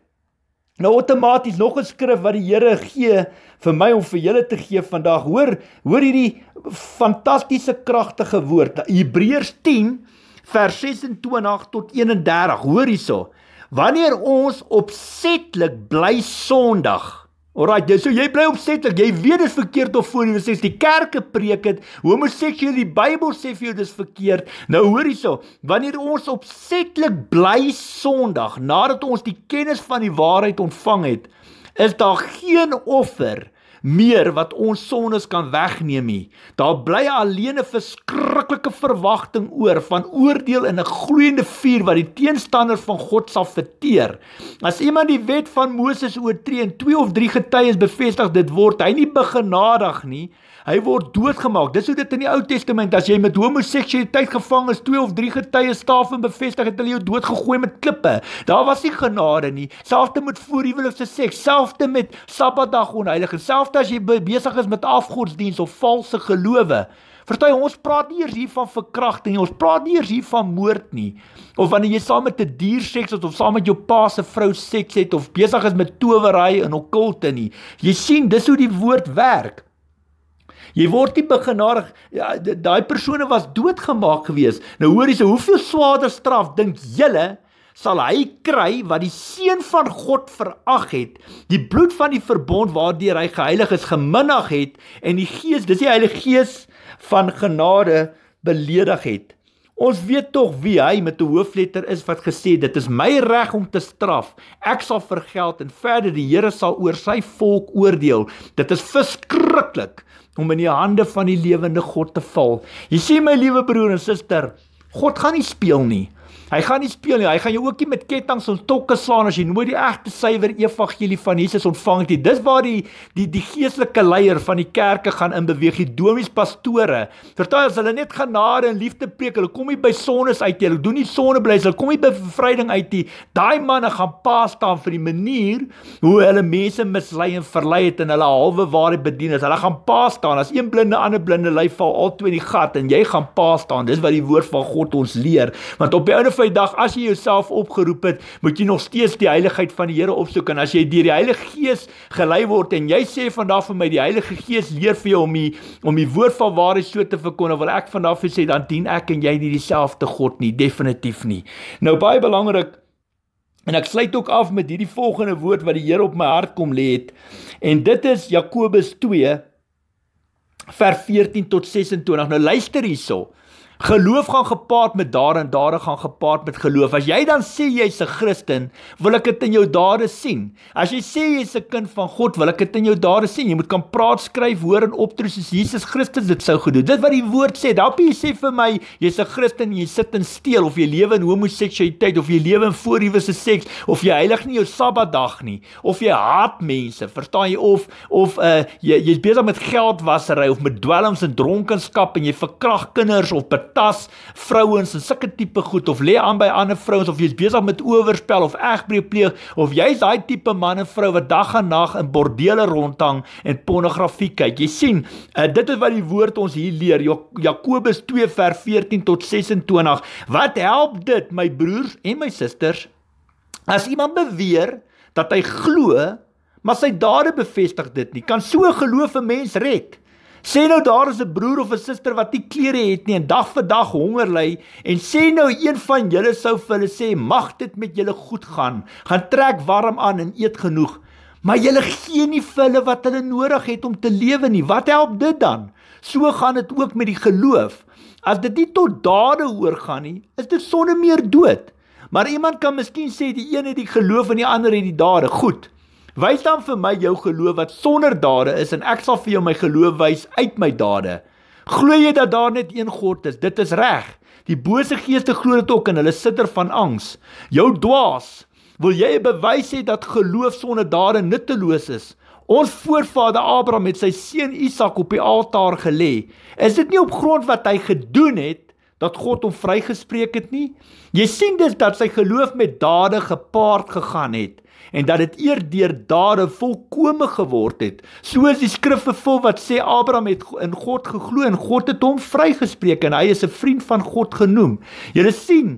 Nou outomaties nog 'n skrif wat die Here gee vir my om vir julle te gee vandag. Hoor, hoor hierdie fantastiese kragtige woord. Nou, Hebreërs 10 vers 26 tot 31. Hoor hierso. Wanneer ons opsetlik bly sondig Alraai, dis so jy bly opsetlik. Jy weet dit is verkeerd of voor jy sê die kerke preek dit. Homoseksueel die Bybel sê vir jou dis verkeerd. Nou hoor hierso, wanneer ons opsetlik bly Sondag nadat ons die kennis van die waarheid ontvang het, is daar geen offer meer wat ons sondes kan wegneem nie. Daar bly alleen 'n verskriklike verwagting oor van oordeel in 'n gloeiende vuur wat die teenstanders van God sal verteer. As iemand die wet van Moses oortree en twee of drie getuies bevestig dit word hy nie begenadig nie, Hy word doodgemaak. Dis hoe dit in die Ou Testament as jy met homoseksualiteit gevang is, twee of drie getuies staaf en bevestig het hulle jou doodgegooi met klippe. Daar was nie genade nie. Selfs met voorhuwelikse seks, selfs met Sabbatdag onheilig, selfs as jy besig is met afgodsdiens of valse gelowe. Verstaan ons praat nie eers hier van verkrachting nie. Ons praat nie eers hier van moord nie. Of wanneer jy saam met 'n dier seks het of saam met jou pa se vrou seks het of besig is met towery en okkulte nie. Jy sien, dis hoe die woord werk. Jy word nie begenadig. Ja, daai persone was doodgemaak gewees. Nou hoor jy se hoeveel swaarder straf dink julle sal hy kry wat die seun van God verag het, die bloed van die verbond waardeur hy geheilig is geminnig het en die gees, dis die Heilige Gees van genade beledig het. Ons weet tog wie hy met 'n hoofletter is wat gesê dit is my reg om te straf. Ek sal vergeld en verder die Here sal oor sy volk oordeel. Dit is verskriklik om in die hande van die lewende God te val. Jy sien my liewe broer en suster, God gaan nie speel nie. Hy gaan nie speel nie. Hy gaan jou ook nie met kettinge en stokke slaan as jy nooit die egte suiwer evangelie van Jesus ontvang het. Dis waar die die die geestelike leier van die kerke gaan in beweeg. Die domies, pastore, vertel as hulle net genade en liefde preek, hulle kom nie by sones uit nie. Hulle doen nie sonneblys. Hulle kom nie by bevryding uit nie. Daai manne gaan paas staan vir die manier hoe hulle mense mislei en verlei het en hulle halwe ware bedieners. Hulle gaan paas staan as een blinde ander blinde lyf val al twee in die gat en jy gaan paas staan. Dis wat die woord van God ons leer. Want op die ouene Vrydag as jy jouself opgeroep het, moet jy nog steeds die heiligheid van die Here opsoek en as jy deur die Heilige Gees gelei word en jy sê vandag vir my die Heilige Gees leer vir jou om die om die woord van waarheid so te verkondig, wil ek vandag vir sê dan dien ek en jy nie dieselfde God nie, definitief nie. Nou baie belangrik En ek sluit ook af met hierdie volgende woord wat die Here op my hart kom lê het. En dit is Jakobus 2 vers 14 tot 26. Nou luister hierso. Geloof gaan gepaard met dade en dade gaan gepaard met geloof. As jy dan sê jy's 'n Christen, wil ek dit in jou dade sien. As jy sê jy's 'n kind van God, wil ek dit in jou dade sien. Jy moet kan praat, skryf, hoor en optree soos Jesus Christus dit sou gedoen. Dit wat die woord sê, daarby sê vir my jy's 'n Christen en jy sit in steel of jy lewe in homoseksualiteit of jy lewe in voorhuwelike seks of jy heilig nie jou Sabbatdag nie of jy haat mense, verstaan jy of of uh, jy jy's besig met geldwasery of met dwelms en dronkenskap en jy verkrag kinders of tas vrouens en sulke tipe goed of lê aan by ander vrouens of jy's besig met oorspel of egbreuk pleeg of jy's daai tipe man en vrou wat dag en nag in bordele rondhang en pornografie kyk. Jy sien, eh, dit is wat die woord ons hier leer, Jakobus 2 vers 14 tot 26. Wat help dit my broers en my susters as iemand beweer dat hy glo, maar sy dade bevestig dit nie? Kan so 'n geloof 'n mens red? Sê nou daar is 'n broer of 'n suster wat nie klere het nie en dag vir dag honger ly en sê nou een van julle sou vir hulle sê mag dit met julle goed gaan, gaan trek warm aan en eet genoeg, maar julle gee nie vir hulle wat hulle nodig het om te lewe nie. Wat help dit dan? So gaan dit ook met die geloof. As dit nie tot dade oorgaan nie, is dit sonder meer dood. Maar iemand kan miskien sê die een het die geloof en die ander het die dade. Goed. Wys dan vir my jou geloof wat sonder dade is en ek sal vir jou my geloof wys uit my dade. Glo jy dat daar net een God is? Dit is reg. Die bose geeste glo dit ook en hulle sitter van angs. Jou dwaas, wil jy 'n bewys hê dat geloof sonder dade nutteloos is? Ons voorvader Abraham het sy seun Isak op die altaar gelê. Is dit nie op grond wat hy gedoen het? dat God hom vrygespreek het nie. Jy sien dus dat sy geloof met dade gepaard gegaan het en dat dit eer deur dade volkome geword het. Soos die skrif vervul wat sê Abraham het in God geglo en God het hom vrygespreek en hy is 'n vriend van God genoem. Jy sien,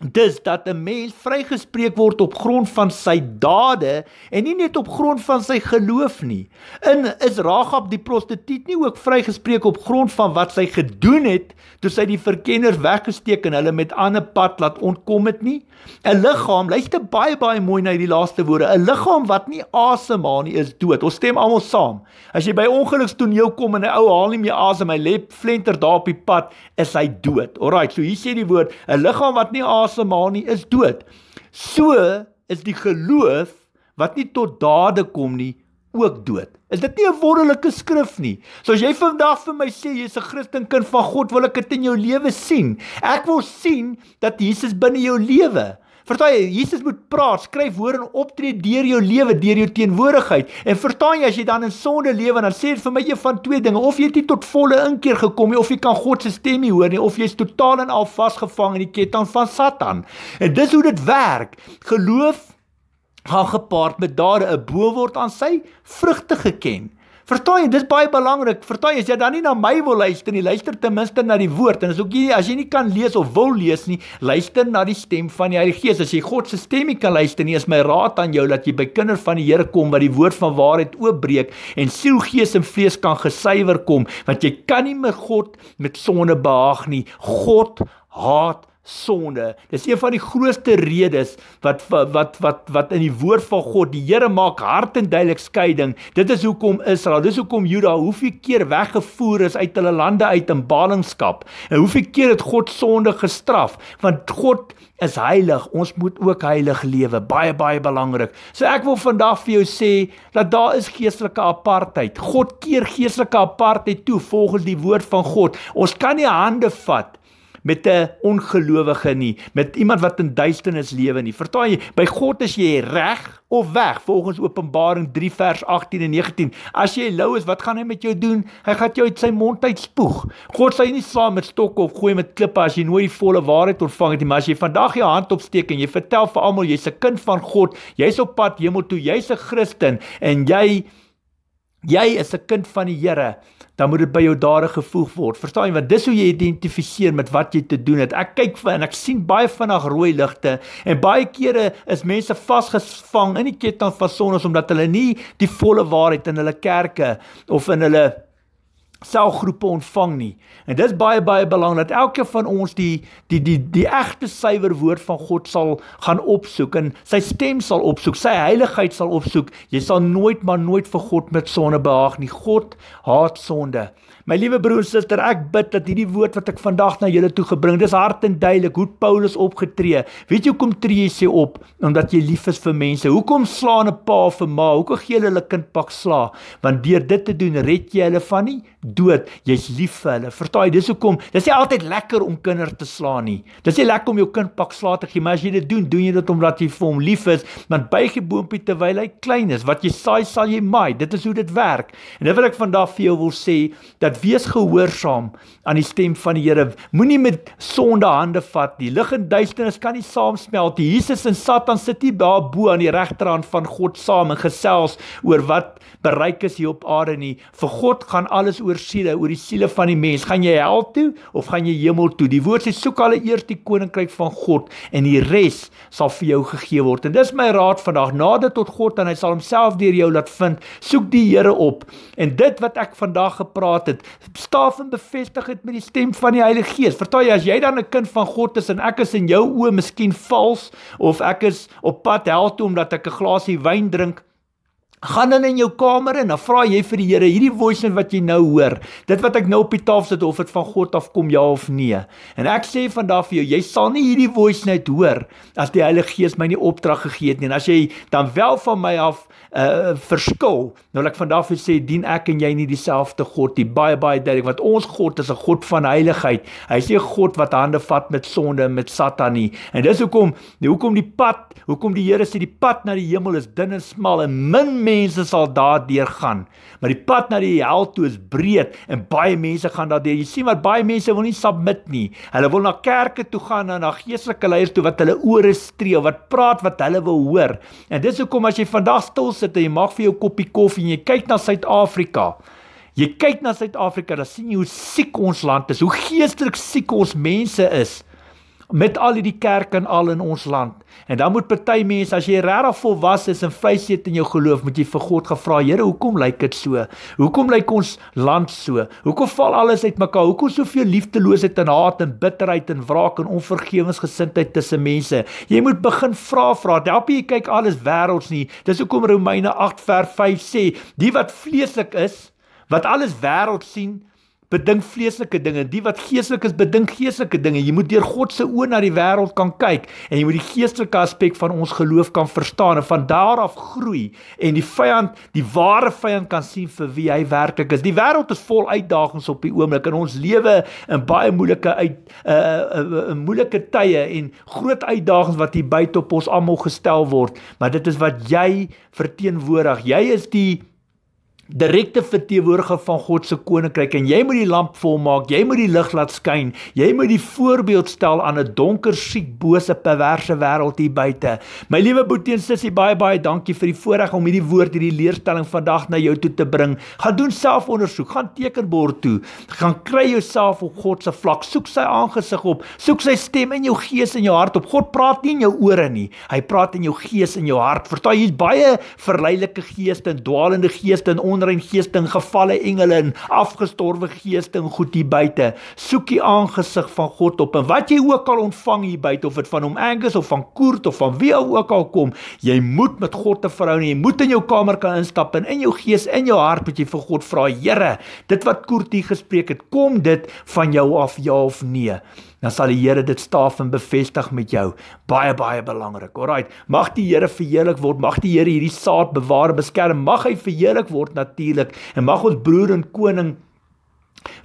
dis dat 'n mens vrygespreek word op grond van sy dade en nie net op grond van sy geloof nie. In is Ragab die prostituut nie ook vrygespreek op grond van wat sy gedoen het toe sy die verkenners weggesteek en hulle met ander pad laat ontkom het nie? 'n Liggaam, luister baie baie mooi na hierdie laaste woorde. 'n Liggaam wat nie asemhaal nie is dood. Ons stem almal saam. As jy by ongeluktoneel kom en 'n ou haal nie meer asem, hy lê flenter daar op die pad, is hy dood. Alraai, so hier sê die woord, 'n liggaam wat nie asemhaal asemhaal nie, is dood. So is die geloof wat nie tot dade kom nie, ook dood. Is dit nie 'n wonderlike skrif nie? So as jy vandag vir my sê jy's 'n Christen kind van God, wil ek dit in jou lewe sien. Ek wil sien dat Jesus binne jou lewe is. Verstaan jy, Jesus moet praat, skryf woorde en optree deur jou lewe, deur jou teenwoordigheid. En verstaan jy as jy dan in sonde lewe, dan sê dit vir my een van twee dinge: of jy het nie tot volle inkeer gekom nie, of jy kan God se stem nie hoor nie, of jy's totaal en al vasgevang in die ketting van Satan. En dis hoe dit werk. Geloof gaan gepaard met dade, 'n boom word aan sy vrugte geken. Vertooi, dit is baie belangrik. Vertooi as jy dan nie na my wil luister nie, luister ten minste na die woord. En as ook jy as jy nie kan lees of wil lees nie, luister na die stem van die Heilige Gees. As jy God se stem kan luister nie, is my raad aan jou dat jy by kinders van die Here kom wat die woord van waarheid oopbreek en siel, gees en vlees kan gesuiwer kom, want jy kan nie met God met sonde behaag nie. God haat sonde. Dis een van die grootste redes wat wat wat wat in die woord van God, die Here maak hart en duidelik skeiding. Dit is hoekom Israel, dis hoekom Juda hoeveel keer weggevoer is uit hulle lande uit in ballingskap. En hoeveel keer het God sonde gestraf? Want God is heilig. Ons moet ook heilig lewe. Baie baie belangrik. So ek wil vandag vir jou sê dat daar is geestelike apartheid. God keer geestelike apartheid toe volgens die woord van God. Ons kan nie hande vat met 'n ongelowige nie, met iemand wat in duisternis lewe nie. Vertaal jy, by God is jy reg of weg volgens Openbaring 3 vers 18 en 19. As jy lou is, wat gaan hy met jou doen? Hy gaan jou uit sy mond uitspoeg. God sal jou nie slaam met stokke of gooi met klippe as jy nooit die volle waarheid ontvang het nie, maar as jy vandag jou hand opsteek en jy vertel vir almal jy's 'n kind van God, jy's op pad hemel toe, jy's 'n Christen en jy jy is 'n kind van die Here dan moet dit by jou dade gevoeg word. Verstaan jy? Want dis hoe jy identifiseer met wat jy te doen het. Ek kyk vir en ek sien baie vinnig rooi ligte en baie kere is mense vasgevang in die ketting van sonnes omdat hulle nie die volle waarheid in hulle kerke of in hulle selgroepe ontvang nie. En dis baie baie belangrik dat elke van ons die die die die egte suiwer woord van God sal gaan opsoek en sy stem sal opsoek, sy heiligheid sal opsoek. Jy sal nooit maar nooit vir God met sonde behaag nie. God haat sonde. My liewe broer en suster, ek bid dat hierdie woord wat ek vandag na julle toe gebring, dis hard en duidelik hoe Paulus opgetree. Weet jy hoekom tree jy sê op omdat jy lief is vir mense? Hoekom slaan 'n pa vir ma? Hoekom gee hulle hulle kind pak sla? Want deur dit te doen, red jy hulle van die dood. Jy's lief vir hulle. Vertaai, dis hoekom. Dis nie altyd lekker om kinders te slaan nie. Dis nie lekker om jou kind pak sla te gee, maar as jy dit doen, doen jy dit omdat jy vir hom lief is, want buig jy boontjie terwyl hy klein is. Wat jy saai, sal jy maai. Dit is hoe dit werk. En dit wil ek vandag vir jou wil sê dat wees gehoorsaam aan die stem van die Here. Moenie met sonde hande vat nie. Lig en duisternis kan nie saamsmelt nie. Jesus en Satan sit nie daarbo aan die regterhand van God saam en gesels oor wat bereik is hier op aarde nie. Vir God gaan alles oor siele, oor die siele van die mens. Gaan jy hel toe of gaan jy hemel toe? Die Woord sê soek alle eers die koninkryk van God en die res sal vir jou gegee word. En dis my raad vandag. Nader tot God en hy sal homself deur jou laat vind. Soek die Here op en dit wat ek vandag gepraat het, staaf en bevestig dit met die stem van die Heilige Gees. Vertel jy as jy dan 'n kind van God is en ek is in jou oë miskien vals of ek is op pad hel toe omdat ek 'n glasie wyn drink, Gaan dan in jou kamer en dan vra jy vir die Here hierdie voice note wat jy nou hoor. Dit wat ek nou op die tafel sit of dit van God af kom ja of nee. En ek sê vandag vir jou, jy sal nie hierdie voice note hoor as die Heilige Gees my nie opdrag gegee het nie. En as jy dan wel van my af uh verskil, nou ek vandag vir sê dien ek en jy nie dieselfde God nie. Baie baie duidelik want ons God is 'n God van heiligheid. Hy is nie 'n God wat hande vat met sonde en met Satan nie. En dis hoekom hoekom die pad, hoekom die Here sê die pad na die hemel is dun en smal en min mense sal daar deurgaan, maar die pad na die hel toe is breed en baie mense gaan daar deur. Jy sien wat baie mense wil nie submit nie. Hulle wil na kerke toe gaan en na geestelike leiers toe wat hulle ore streel, wat praat wat hulle wil hoor. En dis hoekom as jy vandag stil sit en jy mag vir jou koppie koffie en jy kyk na Suid-Afrika. Jy kyk na Suid-Afrika, dan sien jy hoe siek ons land is, hoe geestelik siek ons mense is met al hierdie kerke en al in ons land. En dan moet party mense as jy regtig volwasse is en vryseet in jou geloof, moet jy vir God gevra, Here, hoekom lyk dit so? Hoekom lyk ons land so? Hoekom val alles uitmekaar? Hoekom soveel liefteloosheid en haat en bitterheid en wraak en onvergewensgesindheid tussen mense? Jy moet begin vra vra. Help jy kyk alles wêrelds nie. Dis hoekom Romeine 8 vers 5 sê, die wat vleeslik is, wat alles wêreld sien, bedink vleeslike dinge en die wat geestelik is bedink geestelike dinge. Jy moet deur God se oë na die wêreld kan kyk en jy moet die geestelike aspek van ons geloof kan verstaan en van daar af groei en die vyand, die ware vyand kan sien vir wie hy werklik is. Die wêreld is vol uitdagings op die oomblik en ons lewe in baie moeilike uit 'n uh, eh, uh, eh, uh, eh, uh, moeilike tye en groot uitdagings wat hier buite op ons almal gestel word, maar dit is wat jy verteenwoordig. Jy is die direkte verteenwoordiger van God se koninkryk en jy moet die lamp volmaak, jy moet die lig laat skyn, jy moet die voorbeeld stel aan 'n donker, siek, bose, perverse wêreld hier buite. My liewe boetie en sussie, baie baie dankie vir die voorreg om hierdie woord, hierdie leerstelling vandag na jou toe te bring. Gaan doen selfondersoek, gaan tekenbord toe, gaan kry jouself op God se vlak, soek sy aangesig op, soek sy stem in jou gees en jou hart op. God praat nie in jou ore nie, hy praat in jou gees en jou hart. Verstaan jy baie verleidelike geeste en dwaalende geeste in ons onrein geeste en gevalle engele en afgestorwe geeste en goed hier buite. Soek die aangesig van God op en wat jy ook al ontvang hier buite of dit van hom Angus of van Koert of van wie ook al kom, jy moet met God te verhou en jy moet in jou kamer kan instap en in jou gees en in jou hart moet jy vir God vra, Here, dit wat Koert hier gespreek het, kom dit van jou af ja of nee? dan sal die Here dit staaf en bevestig met jou. Baie baie belangrik. Alraai, mag die Here verheerlik word. Mag die Here hierdie saad bewaar en beskerm. Mag hy verheerlik word natuurlik en mag ons broer en koning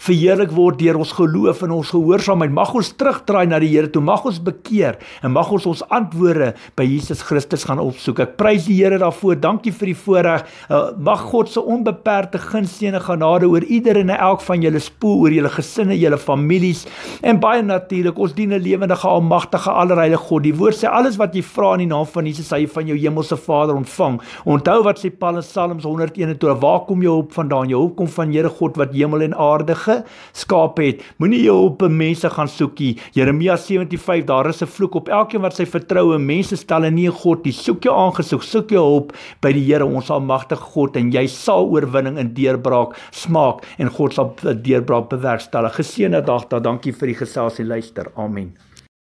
verheerlik word deur ons geloof en ons gehoorsaamheid. Mag ons terugdraai na die Here toe. Mag ons bekeer en mag ons ons antwoorde by Jesus Christus gaan opsoek. Ek prys die Here daarvoor. Dankie vir die voorreg. Eh, mag God se onbeperkte gunstene genade oor ieder en elk van julle spoel, oor julle gesinne, julle families en baie natuurlik ons dien 'n lewendige, almagtige, allerheilige God. Die Woord sê alles wat jy vra in die naam van Jesus, hy van jou hemelse Vader ontvang. Onthou wat sê Paulus Psalms 121: Waar kom jou hulp vandaan? Jou hulp kom van Here God wat hemel en aarde aardige skaap het. Moenie jou op mense gaan soekie. Jeremia 17:5 daar is 'n vloek op elkeen wat sy vertroue mense stel en nie God nie. Soek jou aangesoek, soek jou hulp by die Here, ons almagtige God en jy sal oorwinning in deurbraak smaak en God sal deurbraak bewerkstellig. Geseënde dag, da, dankie vir die gesels en luister. Amen.